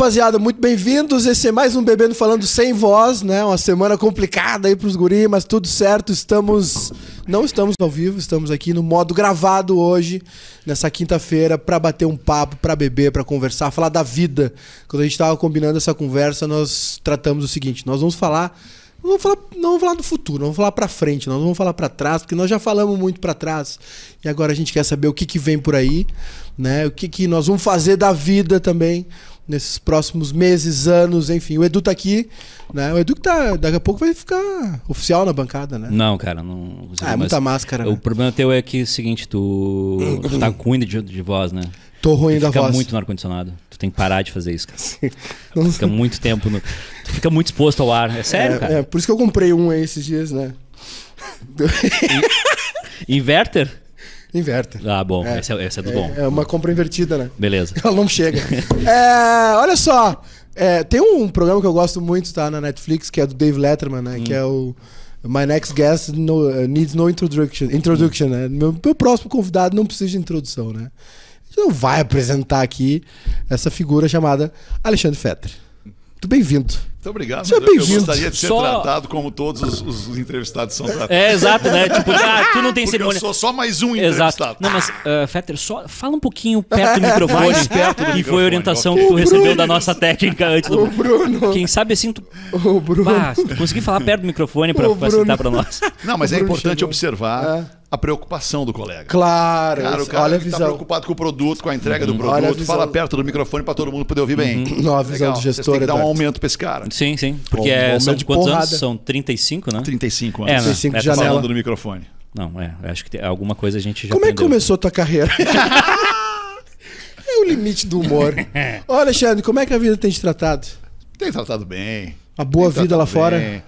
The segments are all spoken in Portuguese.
rapaziada, muito bem-vindos. Esse é mais um Bebendo Falando Sem Voz, né? Uma semana complicada aí pros guris, mas tudo certo. Estamos. Não estamos ao vivo, estamos aqui no modo gravado hoje, nessa quinta-feira, para bater um papo, para beber, para conversar, falar da vida. Quando a gente tava combinando essa conversa, nós tratamos o seguinte: nós vamos falar não vamos, falar, não vamos falar do futuro, não vamos falar para frente, não vamos falar para trás, porque nós já falamos muito para trás. E agora a gente quer saber o que, que vem por aí, né? O que, que nós vamos fazer da vida também nesses próximos meses, anos, enfim. O Edu tá aqui, né? O Edu que tá, daqui a pouco vai ficar oficial na bancada, né? Não, cara, não. Usa, ah, é muita máscara. O né? problema teu é que é o seguinte, tu, tu tá ruim de, de voz, né? Tô ruim tu da fica voz. muito no ar-condicionado. Tu tem que parar de fazer isso, cara. fica muito tempo no. Tu fica muito exposto ao ar. É sério, é, cara. É, por isso que eu comprei um aí esses dias, né? Inverter? Inverte. Ah, bom. É, essa, é-, é do bom. É, é, uma compra invertida, né? Beleza. Ela não chega. é, olha só. É, tem um programa que eu gosto muito, tá? Na Netflix, que é do Dave Letterman, né? Hum. Que é o My Next Guest no, eh, Needs No Introduction. Introduction, hum. né? Meu, meu próximo convidado não precisa de introdução, né? A gente não vai apresentar aqui essa figura chamada Alexandre Fetter. Muito bem-vindo. Muito obrigado. Seja bem-vindo. Eu gostaria de ser só... tratado como todos os, os, entrevistados são tratados. É, exato, né? Tipo, ah, tu não tem Porque cerimônia. Eu sou só mais um exato. entrevistado. Não, mas, uh, Fetter, só fala um pouquinho perto do microfone. Mais perto do que microfone. foi a orientação okay. que tu recebeu da nossa técnica antes do. Ô, Bruno. Quem sabe assim tu. Ô, Bruno. Bah, tu conseguir falar perto do microfone pra facilitar pra nós. Não, mas é importante chegou. observar. É a preocupação do colega. Claro, cara, o cara olha a tá visão. Tá preocupado com o produto, com a entrega uhum. do produto, fala perto do microfone para todo mundo poder ouvir bem. Uhum. Não, a visão Legal. do gestor. que é dar um aumento para esse cara. Sim, sim. Porque um é, são de quantos porrada. anos? São 35, né? 35 é, anos. É, 35 né? de janela. Falando no microfone. Não, é. Acho que tem, alguma coisa a gente já Como aprendeu. é que começou a tua carreira? é o limite do humor. Olha, Alexandre, como é que a vida tem te tratado? Tem tratado bem. A boa tem vida lá bem. fora?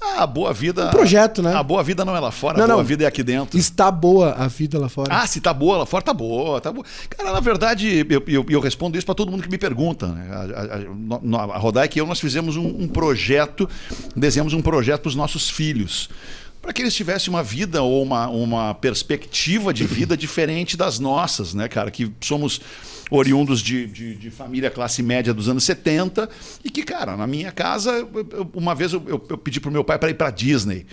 A ah, boa vida. Um projeto, né? A ah, boa vida não é lá fora, não, a boa não. vida é aqui dentro. Está boa a vida lá fora. Ah, se tá boa lá fora, tá boa, tá boa. Cara, na verdade, eu, eu, eu respondo isso para todo mundo que me pergunta. Né? a, a, a e eu, nós fizemos um, um projeto, desenhamos um projeto para os nossos filhos para que eles tivessem uma vida ou uma, uma perspectiva de vida diferente das nossas, né, cara? Que somos oriundos de, de, de, família classe média dos anos 70, e que, cara, na minha casa, eu, uma vez eu, eu, eu pedi pro meu pai para ir para Disney.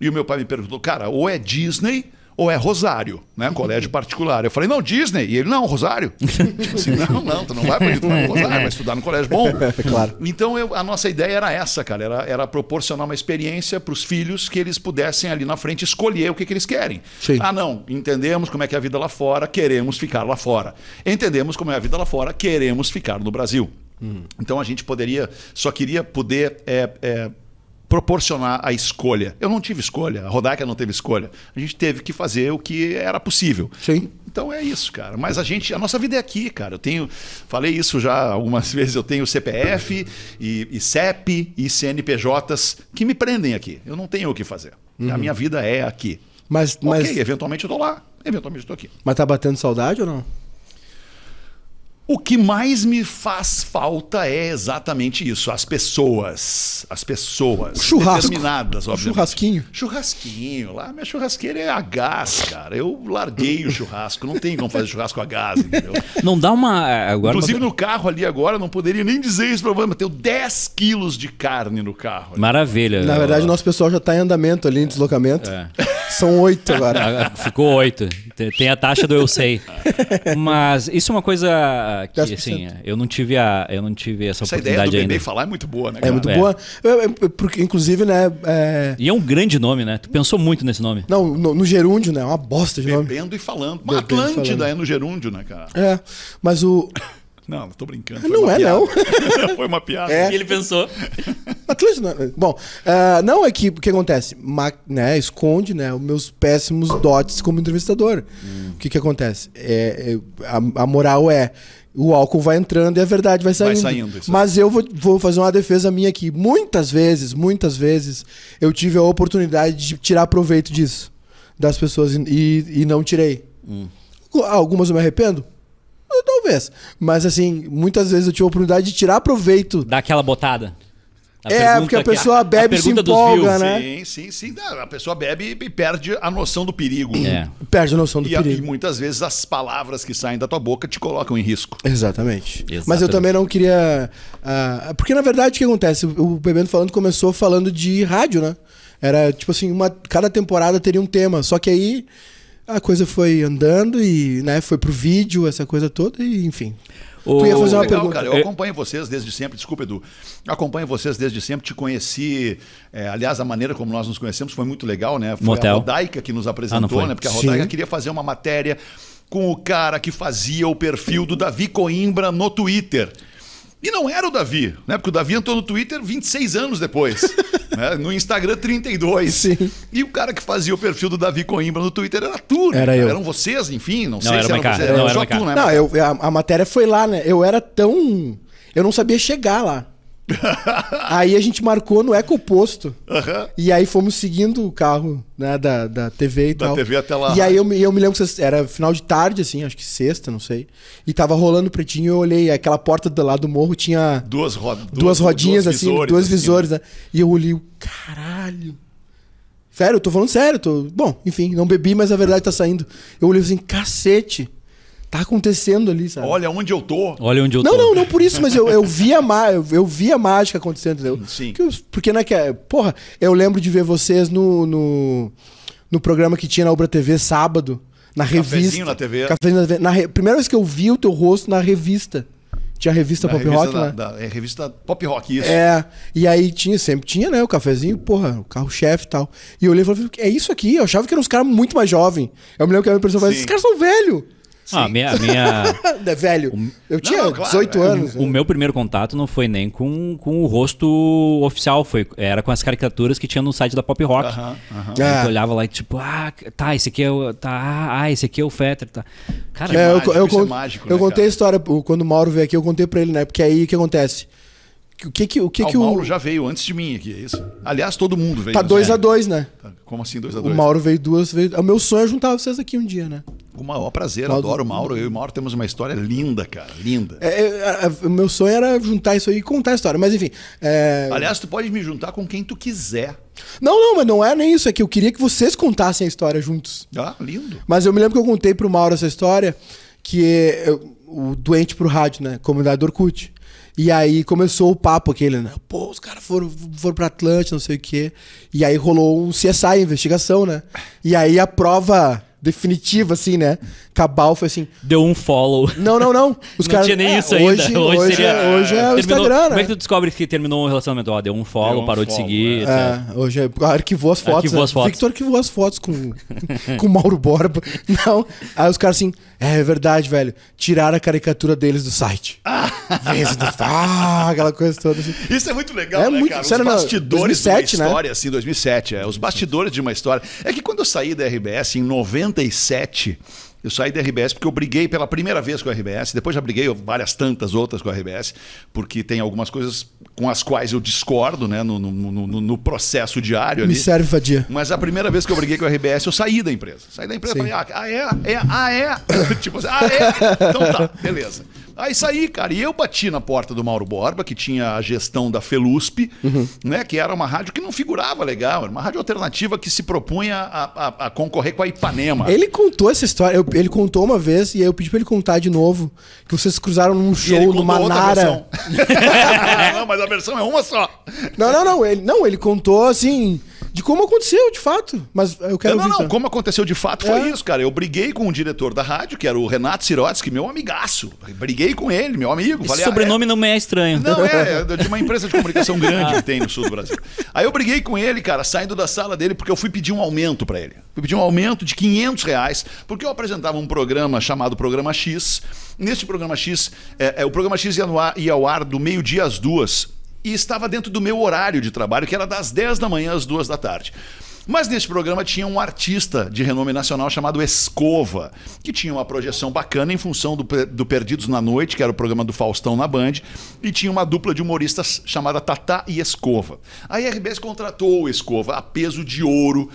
E o meu pai me perguntou, cara, ou é Disney ou é Rosário, né? Colégio particular. Eu falei, não, Disney. E ele, não, Rosário. Tipo assim, não, não, tu não vai para o Rosário, vai estudar no colégio bom. claro. Então eu, a nossa ideia era essa, cara. Era, era proporcionar uma experiência para os filhos que eles pudessem ali na frente escolher o que, que eles querem. Sim. Ah, não, entendemos como é que é a vida lá fora, queremos ficar lá fora. Entendemos como é a vida lá fora, queremos ficar no Brasil. Hum. Então a gente poderia, só queria poder é, é, proporcionar a escolha. Eu não tive escolha, a Rodaica não teve escolha. A gente teve que fazer o que era possível. Sim. Então é isso, cara. Mas a gente, a nossa vida é aqui, cara. Eu tenho, falei isso já algumas vezes, eu tenho CPF e, e CEP e CNPJs que me prendem aqui. Eu não tenho o que fazer. Uhum. A minha vida é aqui. Mas, mas... Ok, eventualmente eu tô lá, eventualmente eu tô aqui. Mas tá batendo saudade ou não? O que mais me faz falta é exatamente isso: as pessoas. As pessoas. O churrasco. Determinadas, obviamente. Churrasquinho. Churrasquinho. Lá, minha churrasqueira é a gás, cara. Eu larguei o churrasco. Não tem como fazer churrasco a gás, entendeu? Não dá uma. Eh, agora Inclusive, uma... no carro ali agora, não poderia nem dizer isso para você, mas tenho 10 quilos de carne no carro. Ali. Maravilha. Na verdade, nosso pessoal já tá em andamento ali, em deslocamento. É. São oito agora. Ficou oito. Tem a taxa do eu sei. Mas isso é uma coisa que assim, eu não tive a eu não tive essa, essa oportunidade ideia do ainda. falar é muito boa, né? É cara? É muito é. boa. É, é, porque inclusive, né, é... E é um grande nome, né? Tu pensou muito nesse nome. Não, no, no gerúndio, né? É uma bosta de nome. Bebendo e falando. Mas Atlântida falando. é no gerúndio, né, cara? É. Mas o Não, não tô brincando. Ah, não é, piada. não. foi uma piada. É. ele pensou. Atlântida. Bom, uh, não é que o que acontece? Ma, né, esconde né, os meus péssimos dotes como entrevistador. Hum. O que, que acontece? É, é a, a, moral é: o álcool vai entrando e a verdade vai saindo. Vai saindo Mas eu vou, vou, fazer uma defesa minha aqui. Muitas vezes, muitas vezes, eu tive a oportunidade de tirar proveito disso, das pessoas, e, e não tirei. Hum. Algumas eu me arrependo? Talvez. Mas, assim, muitas vezes eu tive a oportunidade de tirar proveito. Daquela botada é, porque é a pessoa a, bebe e se empolga, né? Sim, sim, sim. A pessoa bebe e perde a noção do perigo. É. Perde a noção do e, perigo. E muitas vezes as palavras que saem da tua boca te colocam em risco. Exatamente. Exatamente. Mas eu também não queria. Uh, porque na verdade o que acontece? O Bebendo Falando começou falando de rádio, né? Era tipo assim: uma, cada temporada teria um tema. Só que aí a coisa foi andando e né, foi pro vídeo, essa coisa toda, e enfim. O... Tu ia fazer uma Legal, pergunta. Cara, eu é. acompanho vocês desde sempre, desculpa, Edu. Acompanho vocês desde sempre, te conheci. É, aliás, a maneira como nós nos conhecemos foi muito legal, né? Foi Motel. a Rodaica que nos ah, apresentou, ah, né? Porque a Rodaica Sim. queria fazer uma matéria com o cara que fazia o perfil do Davi Coimbra no Twitter. E não era o Davi, né? Porque o Davi entrou no Twitter 26 anos depois. né? No Instagram, 32. Sim. E o cara que fazia o perfil do Davi Coimbra no Twitter era tu, né? Era eu. Eram vocês, enfim, não, não sei era se eram vocês. Era, não, era só tu, né? Não, eu, a, a matéria foi lá, né? Eu era tão... Eu não sabia chegar lá. aí a gente marcou no ecoposto. Uhum. E aí fomos seguindo o carro né, da, da TV e da tal. Da TV até lá. E aí eu, eu me lembro que era final de tarde, assim, acho que sexta, não sei. E tava rolando pretinho e eu olhei. Aquela porta do lado do morro tinha. Duas, ro duas, duas rodinhas, duas assim, visores, duas assim. Né? visores. Né? E eu olhei, caralho. Sério, eu tô falando sério. Tô... Bom, enfim, não bebi, mas a verdade tá saindo. Eu olhei assim, cacete tá acontecendo ali, sabe? Olha onde eu tô. Olha onde eu não, tô. Não, não, não por isso, mas eu, eu vi a eu, eu vi a mágica acontecendo, entendeu? Sim. Porque, porque é que, é, porra, eu lembro de ver vocês no, no, no programa que tinha na Obra TV sábado, na revista. Cafézinho na TV. Cafezinho na TV. Na re, primeira vez que eu vi o teu rosto na revista. Tinha a revista Pop revista Rock, da, né? Da, é, revista Pop Rock, isso. É. E aí tinha, sempre tinha, né? O cafezinho, porra, o carro-chefe e tal. E eu olhei e falei, é isso aqui? Eu achava que eram uns caras muito mais jovens. Eu me lembro que a minha pessoa falou, esses caras são velhos. Ah, minha. minha... Velho, eu tinha não, 18 é. anos. O, o, né? meu primeiro contato não foi nem com, com o rosto oficial, foi, era com as caricaturas que tinha no site da Pop Rock. Uh -huh, uh -huh. É. Eu olhava lá e tipo, ah, tá, esse aqui é o. Tá, ah, ah, esse aqui é o Fetter. Tá. Cara, é, é mágico, eu, eu, cont, é mágico, eu né, contei cara? a história, quando o Mauro veio aqui, eu contei pra ele, né? Porque aí o que acontece? O que que o que ah, que o Mauro já veio antes de mim aqui, é isso? Aliás, todo mundo veio. Tá 2 a 2, né? Tá, como assim 2 a 2? O Mauro veio duas vezes. O meu sonho é juntar vocês aqui um dia, né? Com o maior prazer, adoro o Mauro. Eu e o Mauro temos uma história linda, cara, linda. É, é, meu sonho era juntar isso aí e contar a história, mas enfim. É... Aliás, tu pode me juntar com quem tu quiser. Não, não, mas não é nem isso. É que eu queria que vocês contassem a história juntos. Ah, lindo. Mas eu me lembro que eu contei pro Mauro essa história, que o doente pro rádio, né? Comunidade do Orkut. E aí começou o papo aquele, né? Pô, os caras foram, foram pra Atlântida não sei o quê. E aí rolou um CSI, investigação, né? E aí a prova definitiva, assim, né? Cabal foi assim. Deu um follow. Não, não, não. Os não caras. Não tinha nem é, isso hoje, ainda. Hoje, hoje, seria, é, hoje é terminou, o Instagram, né? Como é que tu descobre que terminou um relacionamento? Ó, deu um follow, deu um parou follow, de seguir. É. é, hoje é, arquivou as fotos. Arquivou né? as fotos. Victor arquivou as fotos com, com Mauro Borba. Não. Aí os caras assim, é, é verdade, velho. Tiraram a caricatura deles do site. Ah, do... ah aquela coisa toda. Assim. Isso é muito legal, é né, muito, cara? Sério, os bastidores 2007, de uma né? história, né? assim, 2007. É, os bastidores de uma história. É que quando eu saí da RBS, em 90, 87 eu saí da RBS porque eu briguei pela primeira vez com a RBS, depois já briguei várias tantas outras com a RBS, porque tem algumas coisas com as quais eu discordo né, no, no, no, no processo diário. Ali. Me serve Fadia. Mas a primeira vez que eu briguei com a RBS, eu saí da empresa. Saí da empresa e falei, ah, ah, é, é, ah, é. tipo assim, ah, é. Então tá, beleza. Aí saí, cara, e eu bati na porta do Mauro Borba, que tinha a gestão da Felusp, uhum. né? Que era uma rádio que não figurava legal, era uma rádio alternativa que se propunha a, a, a concorrer com a Ipanema. Ele contou essa história. Eu ele contou uma vez e aí eu pedi pra ele contar de novo que vocês cruzaram num show no Manara. não, mas a versão é uma só. Não, não, não. Ele, não, ele contou assim de como aconteceu, de fato. Mas eu quero. Não, não, não. Então. Como aconteceu de fato foi é. isso, cara. Eu briguei com o diretor da rádio, que era o Renato Sirotsky, meu amigaço. briguei com ele, meu amigo. Falei, Esse ah, sobrenome ah, é... não me é estranho. Não, é, é de uma empresa de comunicação grande ah. que tem no sul do Brasil. Aí eu briguei com ele, cara, saindo da sala dele, porque eu fui pedir um aumento para ele. Fui pedir um aumento de 500 reais, porque eu apresentava um programa chamado Programa X. Neste programa X, é, é o programa X ia, ar, ia ao ar do meio-dia às duas e estava dentro do meu horário de trabalho, que era das 10 da manhã às 2 da tarde. Mas neste programa tinha um artista de renome nacional chamado Escova, que tinha uma projeção bacana em função do, do Perdidos na Noite, que era o programa do Faustão na Band, e tinha uma dupla de humoristas chamada Tatá e Escova. A RBS contratou o Escova a peso de ouro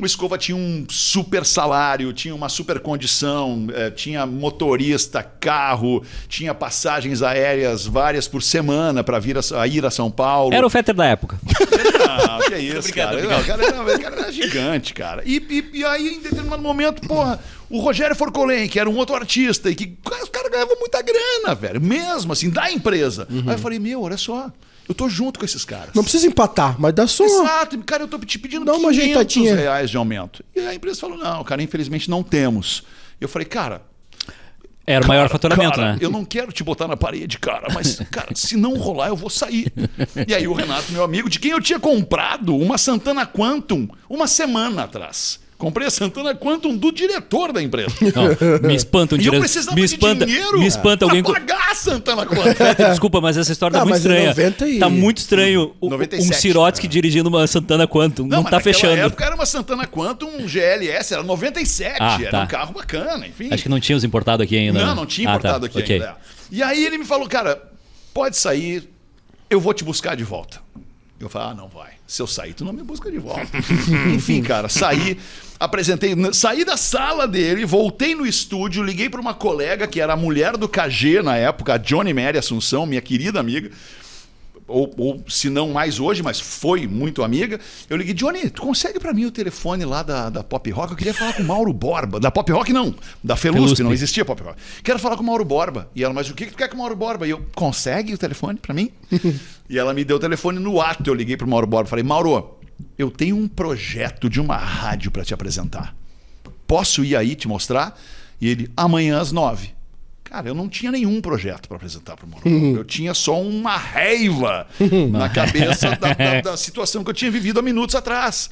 o Escova tinha um super salário, tinha uma super condição, é, tinha motorista, carro, tinha passagens aéreas várias por semana para vir a, a, ir a São Paulo. Era o Fetter da época. Não, ah, que é isso, cara. cara, era, o cara era gigante, cara. E, e, e, aí, em determinado momento, porra, o Rogério Forcolém, que era um outro artista e que o cara ganhava muita grana, velho. Mesmo assim, da empresa. Uhum. Aí eu falei, meu, olha só. Eu tô junto com esses caras. Não precisa empatar, mas dá só. Exato, cara, eu tô te pedindo dá uma 500 reais de aumento. E a empresa falou: não, cara, infelizmente não temos. Eu falei, cara, era o maior cara, faturamento, cara, né? Eu não quero te botar na parede, cara, mas, cara, se não rolar, eu vou sair. E aí o Renato, meu amigo, de quem eu tinha comprado uma Santana Quantum uma semana atrás. Comprei a Santana Quantum do diretor da empresa. Não, me espanta um diretor. Me espanta, dinheiro me espanta alguém pra pagar a Santana Quantum. Desculpa, mas essa história tá ah, muito estranha. E... Tá muito estranho 97, um Sirotsky né? dirigindo uma Santana Quantum. Não, não tá fechando. época era uma Santana Quantum um GLS, era 97. Ah, era tá. um carro bacana, enfim. Acho que não tínhamos importado aqui ainda. Não, né? não tinha importado ah, tá. aqui okay. ainda. E aí ele me falou, cara, pode sair, eu vou te buscar de volta. Eu falei, ah, não vai. Se eu sair, tu não me busca de volta. Enfim, cara, saí, apresentei, saí da sala dele, voltei no estúdio, liguei para uma colega que era a mulher do KG na época, a Johnny Mary Assunção, minha querida amiga ou, ou se não mais hoje, mas foi muito amiga. Eu liguei, Johnny, tu consegue para mim o telefone lá da, da Pop Rock? Eu queria falar com o Mauro Borba. Da Pop Rock não, da Feluspe, Feluspe. não existia Pop Rock. Quero falar com o Mauro Borba. E ela, mas o que, que tu quer com o Mauro Borba? E eu, consegue o telefone para mim? e ela me deu o telefone no ato. Eu liguei pro Mauro Borba. Falei, Mauro, eu tenho um projeto de uma rádio para te apresentar. Posso ir aí te mostrar? E ele, amanhã às nove. Cara, eu não tinha nenhum projeto para apresentar para o Morumbi. Uhum. Eu tinha só uma raiva uhum. na cabeça da, da, da situação que eu tinha vivido há minutos atrás.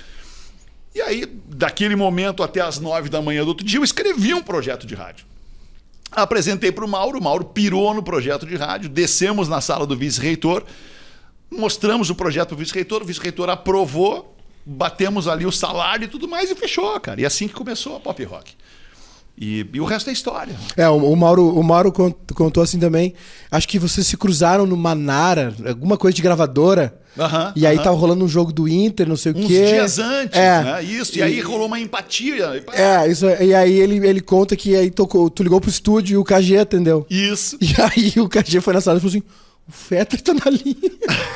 E aí, daquele momento até as nove da manhã do outro dia, eu escrevi um projeto de rádio. Apresentei para o Mauro, o Mauro pirou no projeto de rádio, descemos na sala do vice-reitor, mostramos o projeto para o vice-reitor, o vice-reitor aprovou, batemos ali o salário e tudo mais e fechou, cara. E é assim que começou a pop rock. E, e, o resto é história. É, o, Mauro, o Mauro contou assim também. Acho que vocês se cruzaram no Manara, alguma coisa de gravadora. Uh -huh, e aí uh -huh. tava rolando um jogo do Inter, não sei Uns o quê. Uns dias antes, é. né? Isso, e, e, aí rolou uma empatia. É, isso. E aí ele, ele conta que aí tocou, tu ligou pro estúdio e o KG atendeu. Isso. E aí o KG foi na sala e falou assim: o Fetter tá na linha.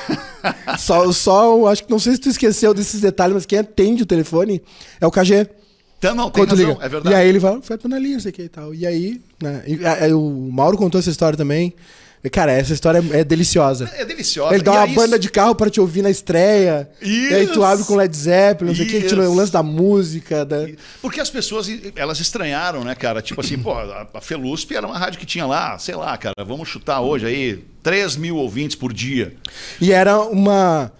só, só, acho que não sei se tu esqueceu desses detalhes, mas quem atende o telefone é o KG. Então, não, tem razão, liga. é verdade. E aí ele fala, foi na linha, sei que e tal. E aí, né, e, é, é, o Mauro contou essa história também. E, cara, essa história é, é deliciosa. É deliciosa. Ele dá e uma banda de carro para te ouvir na estreia. Isso. E aí tu abre com Led Zeppelin, não sei o que, tira lance da música. Da... Porque as pessoas, elas estranharam, né, cara? Tipo assim, pô, a Felusp era uma rádio que tinha lá, sei lá, cara, vamos chutar hoje aí, 3 mil ouvintes por dia. E era uma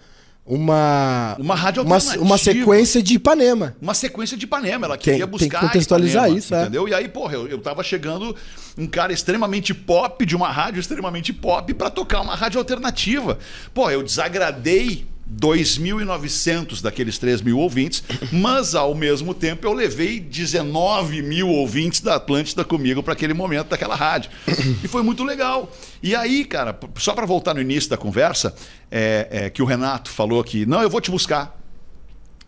uma uma rádio uma, uma sequência de Ipanema. Uma sequência de Ipanema, ela queria tem, buscar tem que contextualizar Ipanema, isso, é. entendeu? É. E aí, porra, eu, eu tava chegando um cara extremamente pop de uma rádio extremamente pop para tocar uma rádio alternativa. Pô, eu desagradei 2.900 daqueles 3 mil ouvintes, mas ao mesmo tempo eu levei 19 mil ouvintes da Atlântida comigo para aquele momento daquela rádio. E foi muito legal. E aí, cara, só para voltar no início da conversa, é, é, que o Renato falou que, não, eu vou te buscar.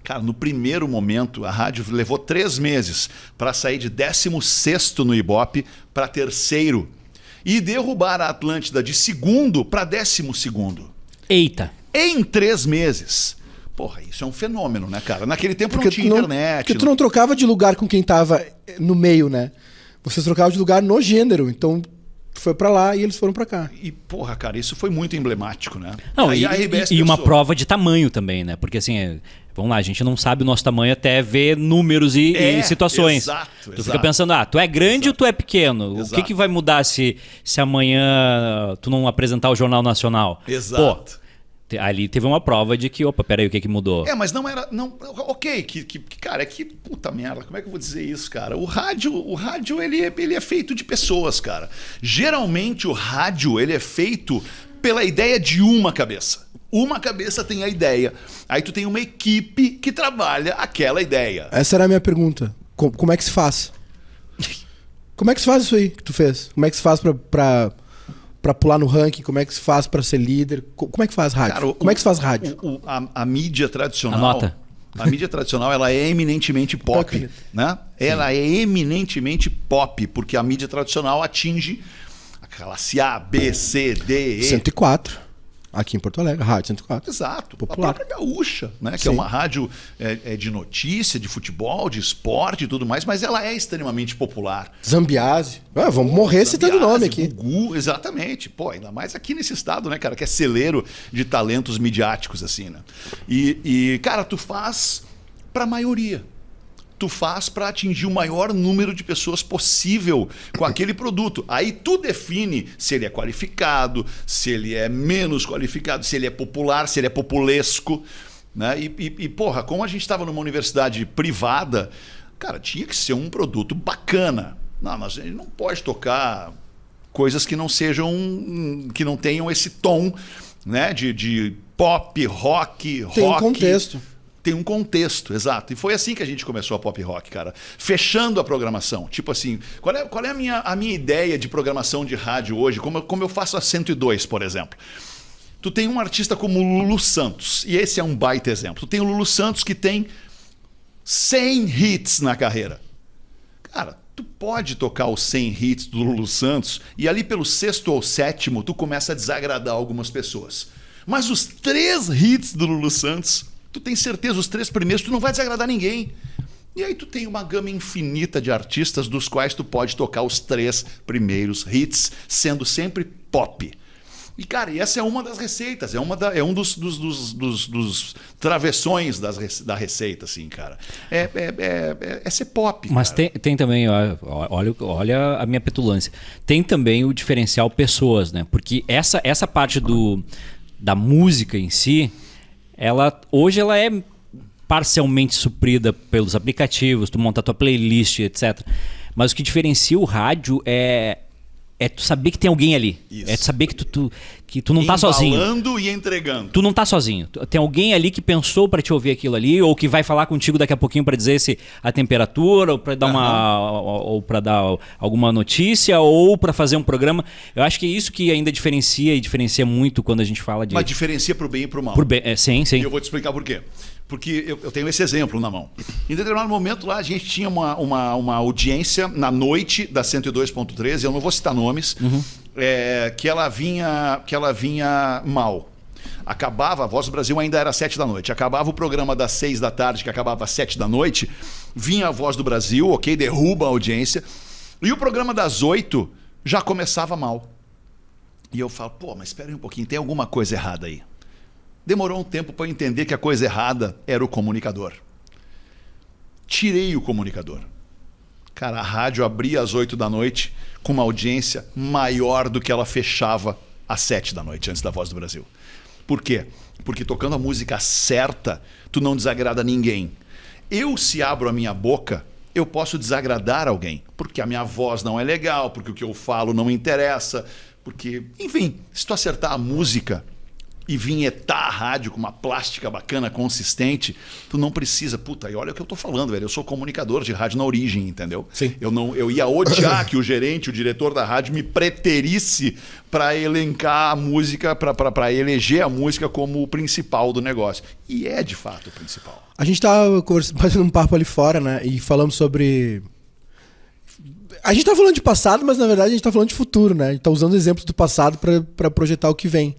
Cara, no primeiro momento, a rádio levou três meses para sair de 16 no Ibope para terceiro e derrubar a Atlântida de segundo para décimo segundo. Eita! em três meses. Porra, isso é um fenômeno, né, cara? Naquele tempo porque não tinha não, internet. Porque tu não trocava de lugar com quem tava eh, no meio, né? Você trocava de lugar no gênero. Então, foi para lá e eles foram para cá. E, porra, cara, isso foi muito emblemático, né? Não, Aí, e, e, e uma prova de tamanho também, né? Porque, assim, é, vamos lá, a gente não sabe o nosso tamanho até ver números e, é, e situações. Exato, tu exato. fica pensando, ah, tu é grande exato. ou tu é pequeno? Exato. O que, que vai mudar se, se amanhã tu não apresentar o Jornal Nacional? Exato. Pô, ali teve uma prova de que, opa, peraí, o que, que mudou? É, mas não era. Não, ok, que, que, cara, é que puta merda, como é que eu vou dizer isso, cara? O rádio, o rádio ele, é, ele é feito de pessoas, cara. Geralmente o rádio ele é feito pela ideia de uma cabeça. Uma cabeça tem a ideia. Aí tu tem uma equipe que trabalha aquela ideia. Essa era a minha pergunta. Como é que se faz? Como é que se faz isso aí que tu fez? Como é que se faz pra. pra para pular no ranking? Como é que se faz para ser líder? Como é que faz rádio? Cara, o, como é que se faz rádio? O, o, a, a, mídia tradicional. Anota. A mídia tradicional ela é eminentemente pop, né? Ela Sim. é eminentemente pop, porque a mídia tradicional atinge a classe A, B, C, D, E. 104. Aqui em Porto Alegre, Rádio 104. Exato. Popular. A própria Gaúcha, né? Que é Sim. é uma rádio é, é de notícia, de futebol, de esporte e tudo mais, mas ela é extremamente popular. Zambiase. Ah, vamos Pô, morrer Zambiase, citando o nome aqui. Gugu, exatamente. Pô, ainda mais aqui nesse estado, né, cara? Que é celeiro de talentos midiáticos, assim, né? E, e cara, tu faz a maioria tu faz para atingir o maior número de pessoas possível com aquele produto. Aí tu define se ele é qualificado, se ele é menos qualificado, se ele é popular, se ele é populesco. Né? E, e, e porra, como a gente estava numa universidade privada, cara, tinha que ser um produto bacana. Não, mas ele não pode tocar coisas que não sejam, que não tenham esse tom né? de, de pop, rock, Tem rock. Tem contexto tem um contexto, exato. E foi assim que a gente começou a pop rock, cara. Fechando a programação. Tipo assim, qual é, qual é a, minha, a minha ideia de programação de rádio hoje? Como, como eu faço a 102, por exemplo? Tu tem um artista como o Lulu Santos, e esse é um baita exemplo. Tu tem o Lulu Santos que tem 100 hits na carreira. Cara, tu pode tocar os 100 hits do Lulu Santos e ali pelo sexto ou sétimo tu começa a desagradar algumas pessoas. Mas os três hits do Lulu Santos tu tem certeza, os três primeiros, tu não vai desagradar ninguém. E aí tu tem uma gama infinita de artistas dos quais tu pode tocar os três primeiros hits, sendo sempre pop. E, cara, essa é uma das receitas, é, uma da, é um dos, dos, dos, dos, dos travessões das, da receita, assim, cara. É, é, é, é, é ser pop. Mas cara. Tem, tem também, olha, olha a minha petulância. Tem também o diferencial pessoas, né? Porque essa, essa parte do, da música em si, ela hoje ela é parcialmente suprida pelos aplicativos, tu monta a tua playlist, etc. Mas o que diferencia o rádio é é tu saber que tem alguém ali. Isso. É tu saber que tu, tu que tu não tá Embalando tá sozinho. Falando e entregando. Tu não tá sozinho. Tem alguém ali que pensou para te ouvir aquilo ali ou que vai falar contigo daqui a pouquinho para dizer se a temperatura ou para dar uhum. uma ou para dar alguma notícia ou para fazer um programa. Eu acho que é isso que ainda diferencia e diferencia muito quando a gente fala de Mas diferencia pro bem e pro mal. bem, é, sim, sim. E eu vou te explicar por quê porque eu, eu, tenho esse exemplo na mão. Em determinado momento lá, a gente tinha uma, uma, uma audiência na noite da 102.13, eu não vou citar nomes, uhum. é, que, ela vinha, que ela vinha mal. Acabava, a Voz do Brasil ainda era sete da noite. Acabava o programa das seis da tarde, que acabava às sete da noite. Vinha a Voz do Brasil, ok, derruba a audiência. E o programa das oito já começava mal. E eu falo, pô, mas espera aí um pouquinho, tem alguma coisa errada aí. Demorou um tempo para eu entender que a coisa errada era o comunicador. Tirei o comunicador. Cara, a rádio abria às 8 da noite com uma audiência maior do que ela fechava às 7 da noite, antes da Voz do Brasil. Por quê? Porque tocando a música certa, tu não desagrada ninguém. Eu, se abro a minha boca, eu posso desagradar alguém, porque a minha voz não é legal, porque o que eu falo não interessa, porque, enfim, se tu acertar a música, e vinhetar a rádio com uma plástica bacana, consistente, tu não precisa. Puta, e olha o que eu tô falando, velho. Eu sou comunicador de rádio na origem, entendeu? Sim. Eu não, eu ia odiar que o gerente, o diretor da rádio me preterisse para elencar a música, para eleger a música como o principal do negócio. E é de fato o principal. A gente tava tá fazendo um papo ali fora, né? E falamos sobre a gente tá falando de passado, mas na verdade a gente tá falando de futuro, né? A gente tá usando exemplos do passado para projetar o que vem.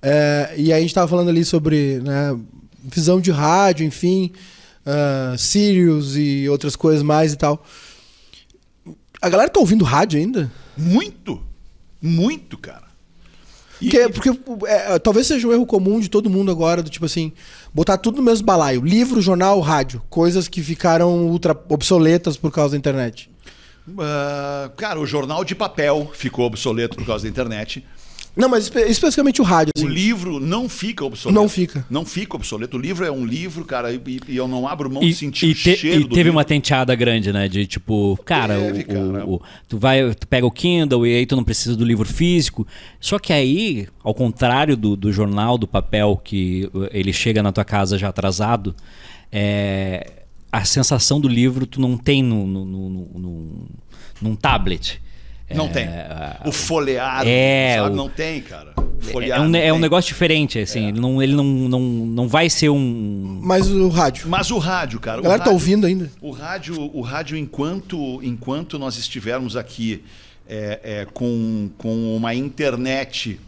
É, e aí a gente estava falando ali sobre né, visão de rádio, enfim, uh, Sirius e outras coisas mais e tal. A galera tá ouvindo rádio ainda? Muito! Muito, cara. porque é, talvez seja um erro comum de todo mundo agora, do tipo assim, botar tudo no mesmo balaio. Livro, jornal, rádio. Coisas que ficaram ultra obsoletas por causa da internet. Uh, cara, o jornal de papel ficou obsoleto por causa da internet. Não, mas espe especificamente o rádio. Assim. O livro não fica obsoleto. Não fica. Não fica obsoleto. O livro é um livro, cara, e, e eu não abro mão e, de sentir e o cheiro E teve livro. uma tenteada grande, né? De tipo, cara, teve, o, cara. O, o, tu vai, tu pega o Kindle e aí tu não precisa do livro físico. Só que aí, ao contrário do, do jornal, do papel, que eh, ele chega na tua casa já atrasado, é, a sensação do livro tu não tem no, no, no, no num tablet. Não é, tem. O folheado, é, sabe? O... Não tem, cara. Folheado, é, é, um, é um negócio diferente, assim. É. Ele, não, ele não, não, não vai ser um. Mas o rádio. Mas o rádio, cara. A galera tá rádio, tá ouvindo ainda. O rádio, o rádio enquanto, enquanto nós estivermos aqui é, é, com, com uma internet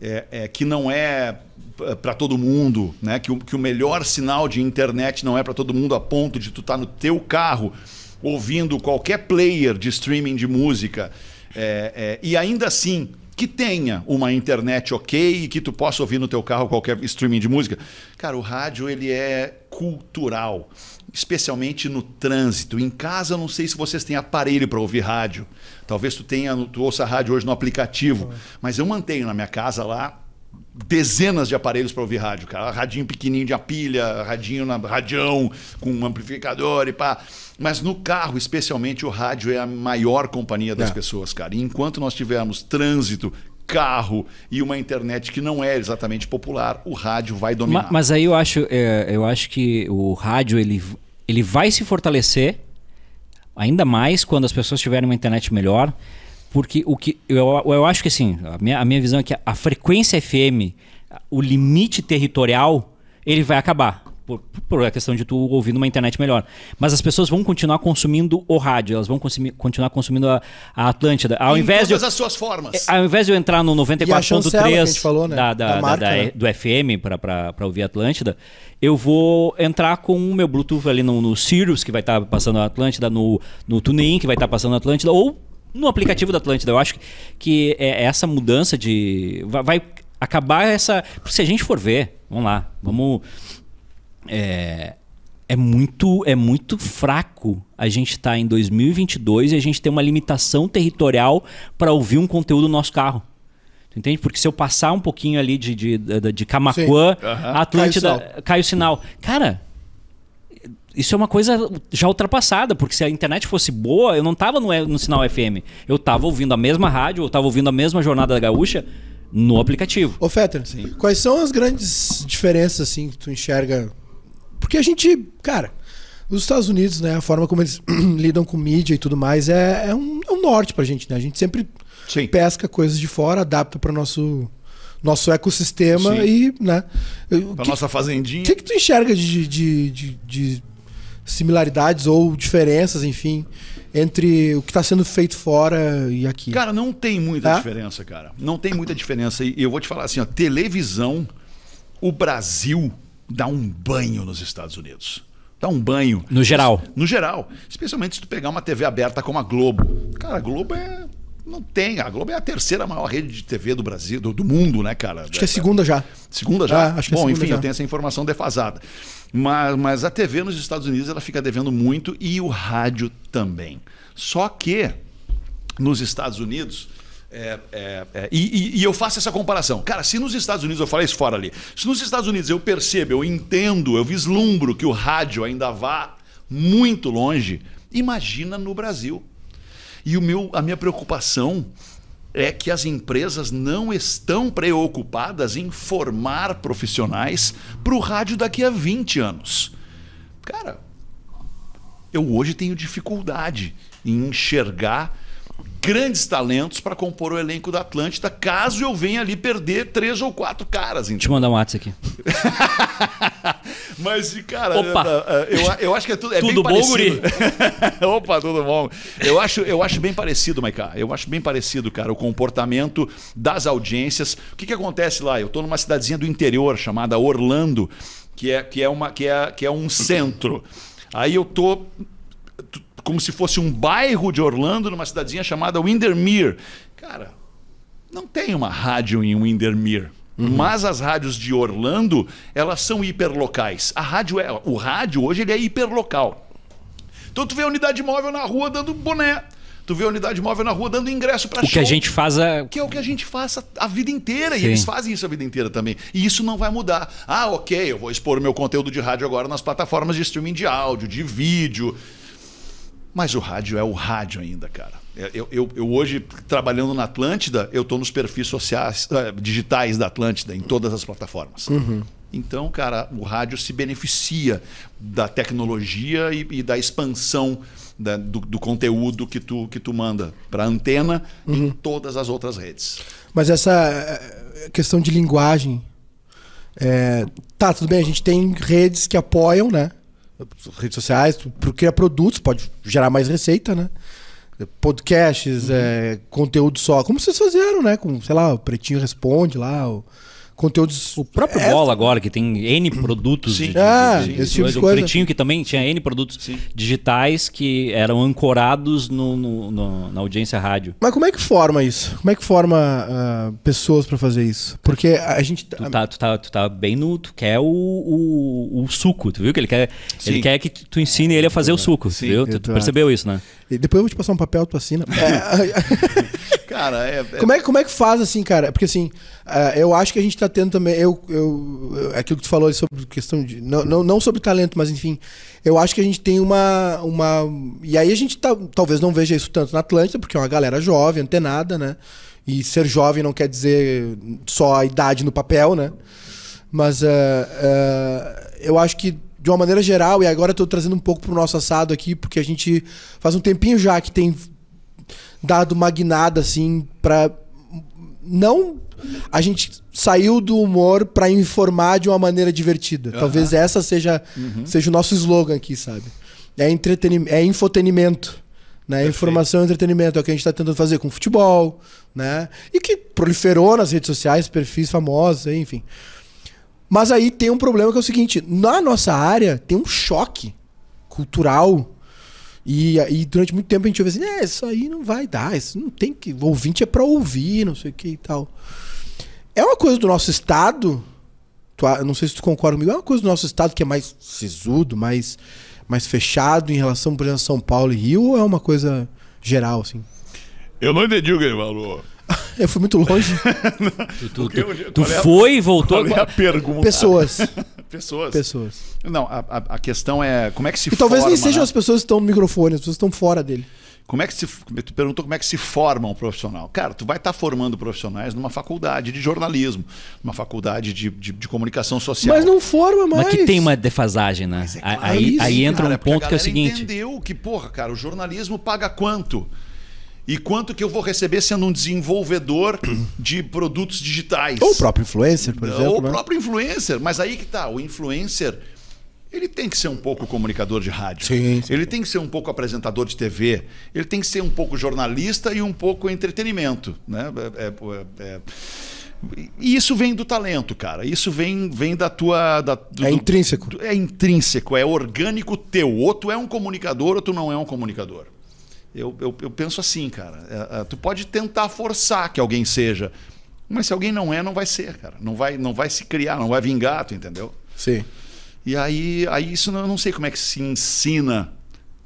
é, que não é para todo mundo, né? Que o, que o melhor sinal de internet não é para todo mundo a ponto de tu estar tá no teu carro ouvindo qualquer player de streaming de música é, é, e ainda assim, que tenha uma internet ok e que tu possa ouvir no teu carro qualquer streaming de música. Cara, o rádio ele é cultural, especialmente no trânsito. Em casa, não sei se vocês têm aparelho para ouvir rádio. Talvez tu tenha, tu ouça rádio hoje no aplicativo, uhum. mas eu mantenho na minha casa lá dezenas de aparelhos para ouvir rádio, cara. Radinho pequenininho de apilha, radinho na radião com um amplificador e pá. Mas no carro, especialmente, o rádio é a maior companhia das é. pessoas, cara. E enquanto nós tivermos trânsito, carro e uma internet que não é exatamente popular, o rádio vai dominar. Mas, mas aí eu acho, é, eu acho que o rádio ele, ele vai se fortalecer ainda mais quando as pessoas tiverem uma internet melhor. Porque o que eu, eu acho que assim, a minha, a minha visão é que a, a frequência FM, o limite territorial, ele vai acabar por, por a questão de tu ouvir numa internet melhor. Mas as pessoas vão continuar consumindo o rádio, elas vão consumir, continuar consumindo a, a Atlântida. Ao em invés todas de, as suas formas. É, ao invés de eu entrar no 94.3 né? da, da, da, da né? do FM para ouvir Atlântida, eu vou entrar com o meu Bluetooth ali no, no Sirius, que vai estar tá passando a Atlântida, no, no TuneIn, que vai estar tá passando a Atlântida, ou no aplicativo da Atlântida. Eu acho que é, é essa mudança de... vai, vai acabar essa... se a gente for ver, vamos lá, vamos é, é muito é muito fraco a gente estar tá em 2022 e a gente tem uma limitação territorial para ouvir um conteúdo no nosso carro. entende? Porque se eu passar um pouquinho ali de, de, de, de Camacuã, uhum. Atlântida, cai o, sinal. Cara, isso é uma coisa já ultrapassada, porque se a internet fosse boa, eu não estava no, no, sinal FM. Eu estava ouvindo a mesma rádio, eu estava ouvindo a mesma jornada da gaúcha no aplicativo. Ô, Fetter, quais são as grandes diferenças assim, que tu enxerga porque a gente, cara, os Estados Unidos, né, a forma como eles lidam com mídia e tudo mais é, é, um, é um norte pra gente, né? A gente sempre Sim. pesca coisas de fora, adapta para nosso nosso ecossistema Sim. e, né? Pra que, nossa fazendinha. O que, que tu enxerga de, de, de, de similaridades ou diferenças, enfim, entre o que está sendo feito fora e aqui? Cara, não tem muita é? diferença, cara. Não tem muita diferença. E eu vou te falar assim, ó, televisão, o Brasil dá um banho nos Estados Unidos. Dá um banho. No geral. No geral. Especialmente se tu pegar uma TV aberta como a Globo. Cara, a Globo é não tem. A Globo é a terceira maior rede de TV do Brasil, do, do mundo, né, cara? Acho que é segunda já. Segunda já? Ah, acho Bom, que é enfim, já. eu tenho essa informação defasada. Mas, mas a TV nos Estados Unidos ela fica devendo muito e o rádio também. Só que nos Estados Unidos é, é, é, e, e, eu faço essa comparação. Cara, se nos Estados Unidos, eu falei isso fora ali, se nos Estados Unidos eu percebo, eu entendo, eu vislumbro que o rádio ainda vá muito longe, imagina no Brasil. E o meu, a minha preocupação é que as empresas não estão preocupadas em formar profissionais para o rádio daqui a 20 anos. Cara, eu hoje tenho dificuldade em enxergar grandes talentos para compor o elenco da Atlântida, caso eu venha ali perder três ou quatro caras. Então. Te mandar um WhatsApp aqui. Mas, cara, Opa. É, é, é, eu, eu acho que é tudo. É tudo bom, parecido. Guri? Opa, tudo bom. Eu acho, eu acho bem parecido, Maiká. Eu acho bem parecido, cara, o comportamento das audiências. O que, que acontece lá? Eu estou numa cidadezinha do interior chamada Orlando, que é, que é, uma, que é, que é um centro. Aí eu tô como se fosse um bairro de Orlando, numa cidadezinha chamada Windermere. Cara, não tem uma rádio em Windermere. Uhum. Mas as rádios de Orlando, elas são hiperlocais. A rádio é, o rádio hoje ele é hiperlocal. Então tu vê a unidade móvel na rua dando boné. Tu vê a unidade móvel na rua dando ingresso para show. O que a gente faz a... É- que é o que a gente faz a vida inteira. Sim. E eles fazem isso a vida inteira também. E isso não vai mudar. Ah, ok, eu vou expor meu conteúdo de rádio agora nas plataformas de streaming de áudio, de vídeo. Mas o rádio é o rádio ainda, cara. É, eu, eu, eu hoje, trabalhando na Atlântida, eu estou nos perfis sociais, eh, digitais da Atlântida, em todas as plataformas. Uhum. Então, cara, o rádio se beneficia da tecnologia e, e da expansão da, do, do, conteúdo que tu, que tu manda para a antena uhum. em todas as outras redes. Mas essa eh, questão de linguagem. É... Tá, tudo bem, a gente tem redes que apoiam, né? redes sociais, porque cria produtos, pode gerar mais receita, né? Podcasts, uhum. é, conteúdo só. Como vocês fizeram, né? Com, sei lá, o Pretinho Responde lá, o conteúdos. O próprio é... Bola agora, que tem N produtos Sim. De, de, ah, de, esse tipo de coisa. O Pretinho, que também tinha N produtos Sim. digitais que eram ancorados no, no, no, na audiência rádio. Mas como é que forma isso? Como é que forma uh, pessoas para fazer isso? Porque a gente. Tu tá, tu tá, tu tá bem no. Tu quer o, o, o suco, tu viu? Que ele quer, ele quer que tu ensine ele a fazer o suco, Sim. viu? Tu, tu percebeu isso, né? E depois eu vou te passar um papel, tu assina. É. cara, é, é... Como, é, como é que faz assim, cara? Porque assim, uh, eu acho que a gente tá tendo também. Eu, eu, é aquilo que tu falou sobre questão de. Não, não, não, sobre talento, mas enfim. Eu acho que a gente tem uma. uma e aí a gente tá, talvez não veja isso tanto na Atlântida, porque é uma galera jovem, antenada, né? E ser jovem não quer dizer só a idade no papel, né? Mas uh, uh, eu acho que de uma maneira geral, e agora eu tô trazendo um pouco pro nosso assado aqui, porque a gente faz um tempinho já que tem dado magnada, assim, pra. Não. A gente saiu do humor para informar de uma maneira divertida. Uhum. Talvez essa seja, uhum. seja o nosso slogan aqui, sabe? É, entretenimento, é infotenimento. Né? Informação e entretenimento é o que a gente está tentando fazer com futebol, né? E que proliferou nas redes sociais, perfis famosos, enfim. Mas aí tem um problema que é o seguinte: na nossa área tem um choque cultural. E, e durante muito tempo a gente ouve assim: é, isso aí não vai dar, isso não tem que. O ouvinte é pra ouvir, não sei o que e tal. É uma coisa do nosso Estado, tu, não sei se tu concorda comigo, é uma coisa do nosso Estado que é mais sisudo, mais, mais fechado em relação, por exemplo, a São Paulo e Rio, ou é uma coisa geral, assim? Eu não entendi o que ele falou. Eu fui muito longe. tu tu, tu, tu é, foi e voltou. Qual é a pergunta? Pessoas. pessoas. Pessoas. Não, a, a questão é como é que se e Talvez nem sejam né? as pessoas que estão no microfone, as pessoas estão fora dele. Como é que se. Tu perguntou como é que se forma um profissional. Cara, tu vai estar tá formando profissionais numa faculdade de jornalismo, numa faculdade de, de, de comunicação social. Mas não forma mais. Mas que tem uma defasagem, né? É claro aí, isso, aí entra cara, um ponto que é o seguinte. entendeu que, porra, cara, o jornalismo paga quanto? e quanto que eu vou receber sendo um desenvolvedor de produtos digitais. Ou o próprio influencer, por exemplo. Ou o né? próprio influencer, mas aí que tá, o influencer ele tem que ser um pouco comunicador de rádio. Sim, sim. Ele tem que ser um pouco apresentador de TV. Ele tem que ser um pouco jornalista e um pouco entretenimento. Né? É, é, é, é... E isso vem do talento, cara. Isso vem, vem da tua. Da, do, é intrínseco. Do, é intrínseco, é orgânico teu. Ou tu é um comunicador ou tu não é um comunicador. Eu, eu, eu penso assim, cara. É, é, tu pode tentar forçar que alguém seja, mas se alguém não é, não vai ser, cara. Não vai, não vai se criar, não vai vingar, tu entendeu? Sim. E aí, aí isso eu não sei como é que se ensina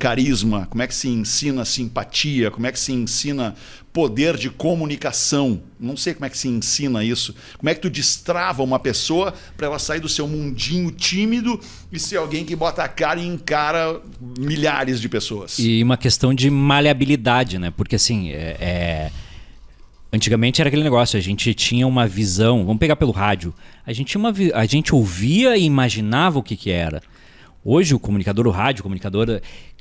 carisma, como é que se ensina simpatia, como é que se ensina poder de comunicação. Não sei como é que se ensina isso. Como é que tu destrava uma pessoa para ela sair do seu mundinho tímido e ser alguém que bota a cara e encara milhares de pessoas. E uma questão de maleabilidade, né? Porque assim, é... é... Antigamente era aquele negócio, a gente tinha uma visão, vamos pegar pelo rádio, a gente, uma, a gente ouvia e imaginava o que, que era. Hoje o comunicador, o rádio, o comunicador,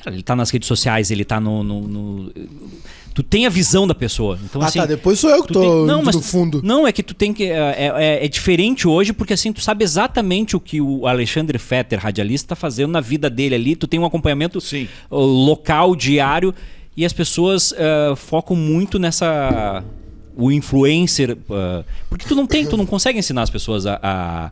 cara, ele tá nas redes sociais, ele tá no, no, no. Tu tem a visão da pessoa. Então, ah, assim, tá, depois sou eu que tô tem... não, mas, no fundo. Não, é que tu tem que. É, é, é, diferente hoje, porque assim, tu sabe exatamente o que o Alexandre Fetter, radialista, tá fazendo na vida dele ali. Tu tem um acompanhamento Sim. local, diário, e as pessoas uh, focam muito nessa. O influencer. Uh, porque tu não tem, tu não consegue ensinar as pessoas a, a,